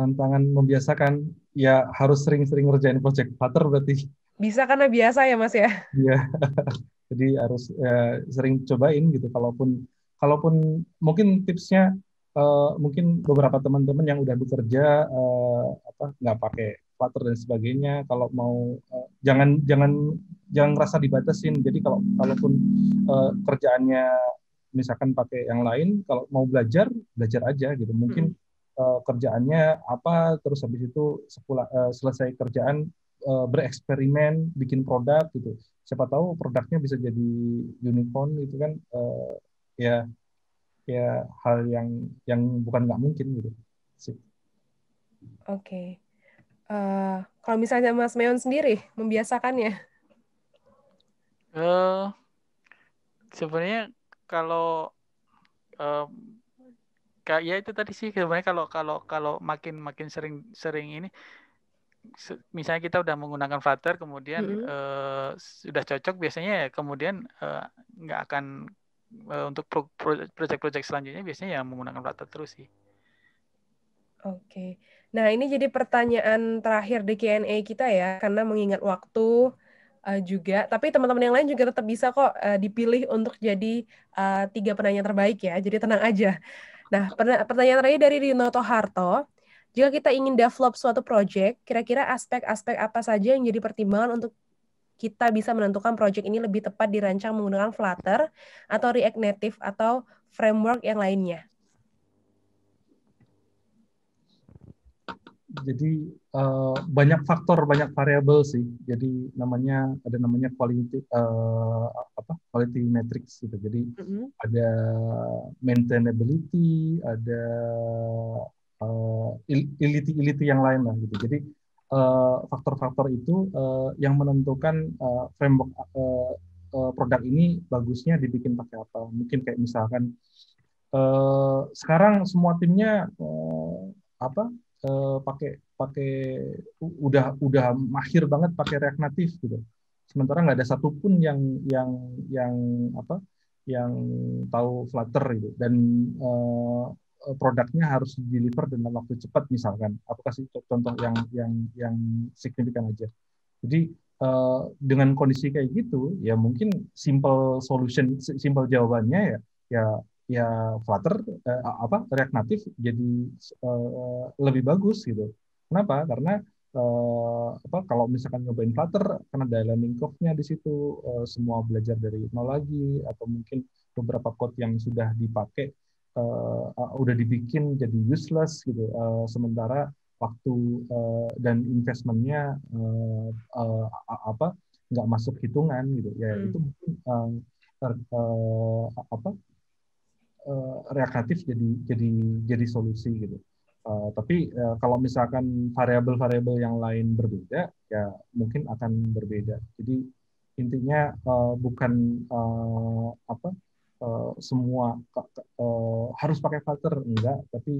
tantangan membiasakan ya harus sering-sering ngerjain project father berarti. Bisa karena biasa ya Mas ya. Iya. Jadi harus ya, sering cobain gitu kalaupun kalaupun mungkin tipsnya uh, mungkin beberapa teman-teman yang udah bekerja uh, apa nggak pakai Flutter dan sebagainya kalau mau uh, jangan jangan jangan rasa dibatasin. Jadi kalau kalaupun uh, kerjaannya misalkan pakai yang lain kalau mau belajar belajar aja gitu mungkin hmm. Eh, kerjaannya apa terus habis itu sepula, uh, selesai kerjaan uh, bereksperimen bikin produk gitu siapa tahu produknya bisa jadi unicorn itu kan uh, ya ya hal yang yang bukan nggak mungkin gitu sih oke okay. uh, kalau misalnya Mas Meon sendiri membiasakannya uh, sebenarnya kalau uh, kayak ya itu tadi sih sebenarnya kalau kalau kalau makin makin sering sering ini misalnya kita udah menggunakan Flutter kemudian mm -hmm. uh, sudah cocok biasanya ya kemudian eh, nggak uh, akan uh, untuk pro project-project selanjutnya biasanya ya menggunakan Flutter terus sih. Oke. Okay. Nah, ini jadi pertanyaan terakhir di Q&A kita ya karena mengingat waktu uh, juga tapi teman-teman yang lain juga tetap bisa kok uh, dipilih untuk jadi uh, tiga penanya terbaik ya. Jadi tenang aja. Nah, pertanyaan terakhir dari Rino Toharto, jika kita ingin develop suatu proyek, kira-kira aspek-aspek apa saja yang jadi pertimbangan untuk kita bisa menentukan proyek ini lebih tepat dirancang menggunakan Flutter atau React Native atau framework yang lainnya? Jadi uh, banyak faktor, banyak variabel sih. Jadi namanya ada namanya quality uh, apa quality metrics gitu. Jadi mm-hmm. ada maintainability, ada uh, eh, ility-ility yang lain lah gitu. Jadi faktor eh, faktor-faktor itu uh, yang menentukan uh, framework uh, uh, produk ini bagusnya dibikin pakai apa. Mungkin kayak misalkan uh, sekarang semua timnya uh, apa uh, pakai pakai udah udah mahir banget pakai React Native gitu sementara nggak ada satupun yang yang yang apa yang tahu Flutter itu dan uh, produknya harus deliver dalam waktu cepat misalkan aku kasih contoh yang yang yang signifikan aja jadi uh, dengan kondisi kayak gitu ya mungkin simple solution simple jawabannya ya ya ya Flutter uh, apa React Native jadi uh, lebih bagus gitu kenapa karena Eh, apa kalau misalkan nyobain Flutter karena ada learning curve-nya di situ uh, semua belajar dari nol lagi atau mungkin beberapa code yang sudah dipakai uh, uh, udah dibikin jadi useless gitu uh, sementara waktu uh, dan investmentnya uh, uh, apa nggak masuk hitungan gitu ya hmm. itu mungkin uh, ter, uh, apa uh, reaktif jadi jadi jadi solusi gitu Eh, tapi uh, kalau misalkan variabel-variabel yang lain berbeda, ya mungkin akan berbeda. Jadi intinya uh, bukan uh, apa uh, semua uh, harus pakai filter enggak, tapi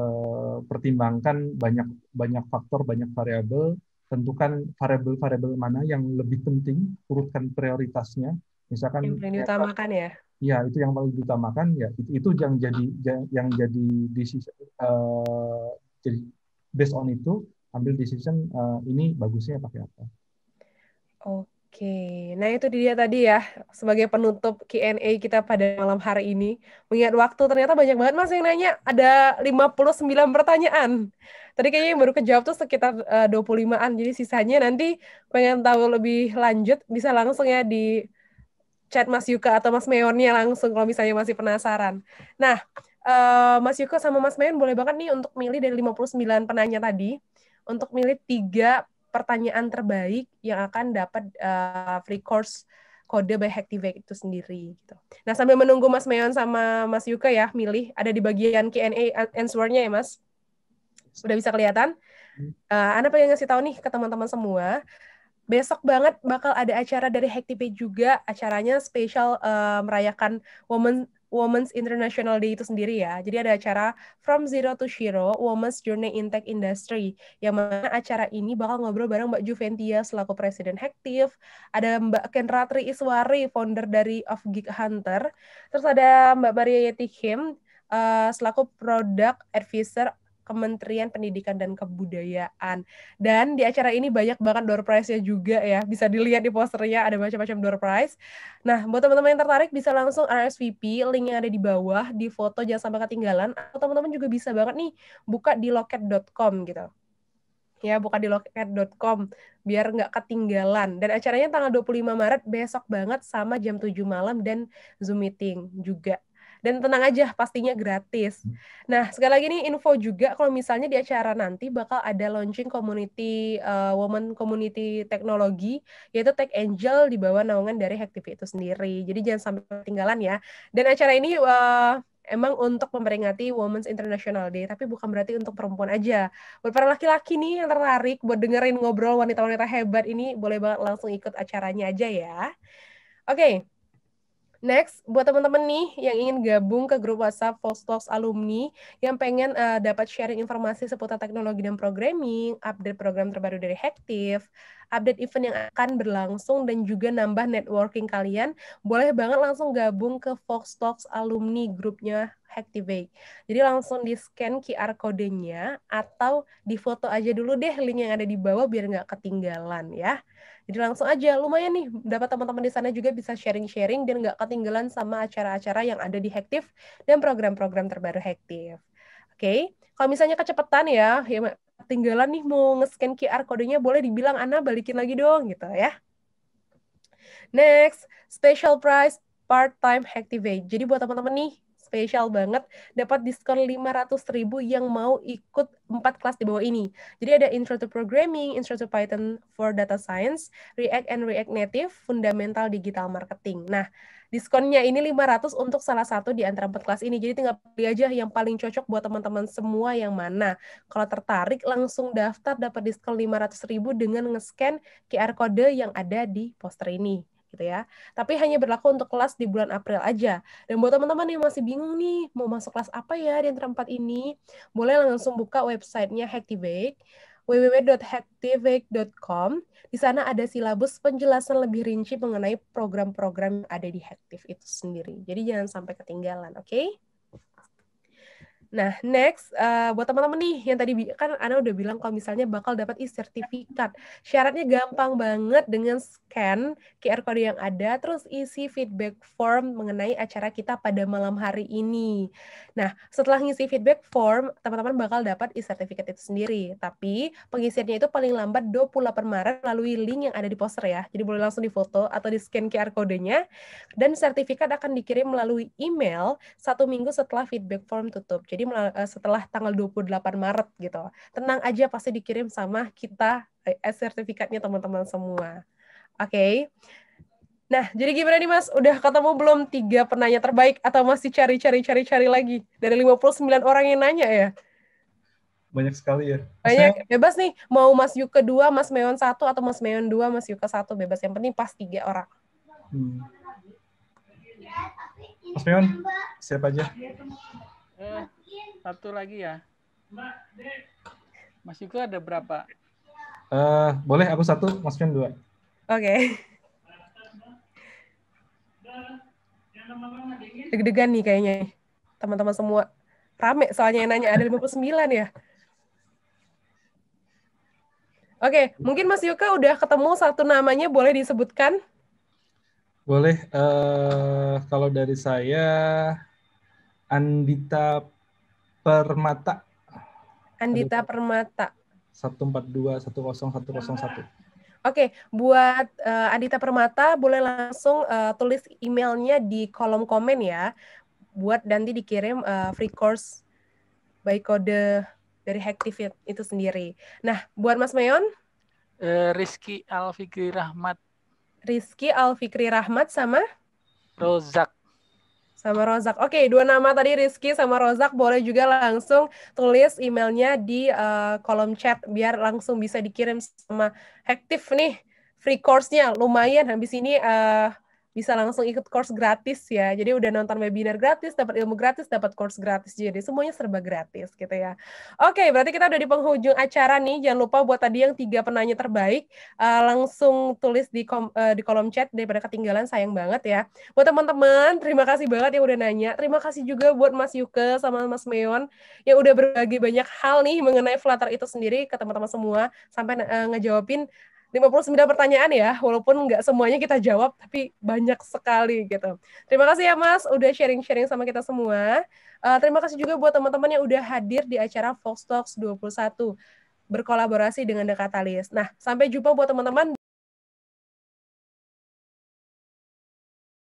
uh, pertimbangkan banyak banyak faktor, banyak variabel, tentukan variabel-variabel mana yang lebih penting, urutkan prioritasnya, misalkan yang paling diutamakan ya ya itu yang paling diutamakan ya itu, itu yang jadi yang jadi decision uh, jadi based on itu ambil decision uh, ini bagusnya pakai apa oke nah itu dia tadi ya sebagai penutup Q&A kita pada malam hari ini mengingat waktu ternyata banyak banget mas yang nanya ada 59 pertanyaan tadi kayaknya yang baru kejawab tuh sekitar eh, uh, 25an jadi sisanya nanti pengen tahu lebih lanjut bisa langsung ya di chat Mas Yuka atau Mas Meonnya langsung kalau misalnya masih penasaran. Nah, uh, Mas Yuka sama Mas Meon boleh banget nih untuk milih dari 59 penanya tadi untuk milih tiga pertanyaan terbaik yang akan dapat uh, free course kode by Hacktivate itu sendiri gitu. Nah, sambil menunggu Mas Meon sama Mas Yuka ya milih ada di bagian Q&A eh, answer-nya ya, Mas. Sudah bisa kelihatan? Uh, hmm. Anda pengen ngasih tahu nih ke teman-teman semua besok banget bakal ada acara dari Hektipe juga, acaranya spesial uh, merayakan Women Women's International Day itu sendiri ya. Jadi ada acara From Zero to Zero Women's Journey in Tech Industry. Yang mana acara ini bakal ngobrol bareng Mbak Juventia selaku Presiden Hektif, ada Mbak Tri Iswari, founder dari Of Geek Hunter, terus ada Mbak Maria Yeti Kim, uh, eh, selaku Product Advisor Kementerian Pendidikan dan Kebudayaan. Dan di acara ini banyak banget door prize-nya juga ya. Bisa dilihat di posternya ada macam-macam door prize. Nah, buat teman-teman yang tertarik bisa langsung RSVP, link yang ada di bawah, di foto jangan sampai ketinggalan. Atau teman-teman juga bisa banget nih buka di loket.com gitu. Ya, buka di loket.com biar nggak ketinggalan. Dan acaranya tanggal 25 Maret besok banget sama jam 7 malam dan Zoom meeting juga. Dan tenang aja, pastinya gratis. Hmm. Nah, sekali lagi nih info juga kalau misalnya di acara nanti bakal ada launching community uh, woman community teknologi yaitu Tech Angel di bawah naungan dari Hacktivity itu sendiri. Jadi jangan sampai ketinggalan ya. Dan acara ini uh, emang untuk memperingati Women's International Day, tapi bukan berarti untuk perempuan aja. Buat para laki-laki nih yang tertarik buat dengerin ngobrol wanita-wanita hebat ini, boleh banget langsung ikut acaranya aja ya. Oke, okay. Next, buat teman-teman nih yang ingin gabung ke grup WhatsApp False Talks Alumni, yang pengen uh, dapat sharing informasi seputar teknologi dan programming, update program terbaru dari Hektif, update event yang akan berlangsung, dan juga nambah networking kalian, boleh banget langsung gabung ke Fox Talks Alumni grupnya Hacktivate. Jadi langsung di-scan QR kodenya atau di foto aja dulu deh link yang ada di bawah biar nggak ketinggalan ya. Jadi langsung aja lumayan nih dapat teman-teman di sana juga bisa sharing-sharing dan nggak ketinggalan sama acara-acara yang ada di Hektif dan program-program terbaru Hektif. Oke, okay. kalau misalnya kecepatan ya, ya ketinggalan nih mau nge-scan QR kodenya boleh dibilang Ana balikin lagi dong gitu ya. Next, special price part-time activate. Jadi buat teman-teman nih spesial banget dapat diskon 500 ribu yang mau ikut empat kelas di bawah ini. Jadi ada Intro to Programming, Intro to Python for Data Science, React and React Native, Fundamental Digital Marketing. Nah, diskonnya ini 500 untuk salah satu di antara empat kelas ini. Jadi tinggal pilih aja yang paling cocok buat teman-teman semua yang mana. Kalau tertarik langsung daftar dapat diskon 500 ribu dengan nge-scan QR kode yang ada di poster ini gitu ya. Tapi hanya berlaku untuk kelas di bulan April aja. Dan buat teman-teman yang masih bingung nih mau masuk kelas apa ya di antara empat ini, boleh langsung buka websitenya Hacktivate www.hacktivate.com. Di sana ada silabus penjelasan lebih rinci mengenai program-program yang ada di Hacktiv itu sendiri. Jadi jangan sampai ketinggalan, oke? Okay? Nah, next uh, buat teman-teman nih yang tadi kan Ana udah bilang kalau misalnya bakal dapat e-sertifikat. Syaratnya gampang banget dengan scan QR code yang ada terus isi feedback form mengenai acara kita pada malam hari ini. Nah, setelah ngisi feedback form, teman-teman bakal dapat e-sertifikat itu sendiri. Tapi pengisiannya itu paling lambat 28 Maret melalui link yang ada di poster ya. Jadi boleh langsung difoto atau di-scan QR kodenya dan sertifikat akan dikirim melalui email satu minggu setelah feedback form tutup. Jadi terjadi eh, setelah tanggal 28 Maret gitu. Tenang aja pasti dikirim sama kita eh, sertifikatnya teman-teman semua. Oke. Okay. Nah, jadi gimana nih Mas? Udah ketemu belum tiga penanya terbaik atau masih cari-cari cari-cari lagi dari 59 orang yang nanya ya? Banyak sekali ya. Banyak. Saya... Bebas nih, mau Mas Yuka dua, Mas Meon satu atau Mas Meon dua, Mas Yuka satu bebas. Yang penting pas tiga orang. Hmm. Mas Meon, siap aja. Eh, satu lagi ya. Mas Yuko ada berapa? Uh, boleh aku satu, Mas Yuko dua. Oke. Okay. Deg-degan nih kayaknya. Teman-teman semua. Rame soalnya yang nanya ada 59 ya. Oke, okay, mungkin Mas Yuka udah ketemu satu namanya, boleh disebutkan? Boleh. Uh, kalau dari saya, Andita Permata. Andita Permata. 142 10101. Oke, okay, buat uh, eh, Adita Permata boleh langsung uh, tulis emailnya di kolom komen ya. Buat nanti dikirim uh, free course by kode dari Hacktivit itu sendiri. Nah, buat Mas Mayon? Uh, Rizky Alfikri Rahmat. Rizky Alfikri Rahmat sama? Rozak sama Rozak. Oke, okay, dua nama tadi Rizky sama Rozak boleh juga langsung tulis emailnya di uh, kolom chat biar langsung bisa dikirim sama Hektif nih free course-nya lumayan habis ini uh, bisa langsung ikut course gratis ya. Jadi udah nonton webinar gratis, dapat ilmu gratis, dapat course gratis. Jadi semuanya serba gratis gitu ya. Oke, berarti kita udah di penghujung acara nih. Jangan lupa buat tadi yang tiga penanya terbaik uh, langsung tulis di kom, uh, di kolom chat daripada ketinggalan sayang banget ya. Buat teman-teman, terima kasih banget yang udah nanya. Terima kasih juga buat Mas Yuke sama Mas Meon yang udah berbagi banyak hal nih mengenai Flutter itu sendiri ke teman-teman semua sampai uh, ngejawabin 59 pertanyaan ya, walaupun nggak semuanya kita jawab, tapi banyak sekali gitu. Terima kasih ya Mas, udah sharing-sharing sama kita semua. Uh, terima kasih juga buat teman-teman yang udah hadir di acara Fox Talks 21 berkolaborasi dengan The Catalyst. Nah, sampai jumpa buat teman-teman.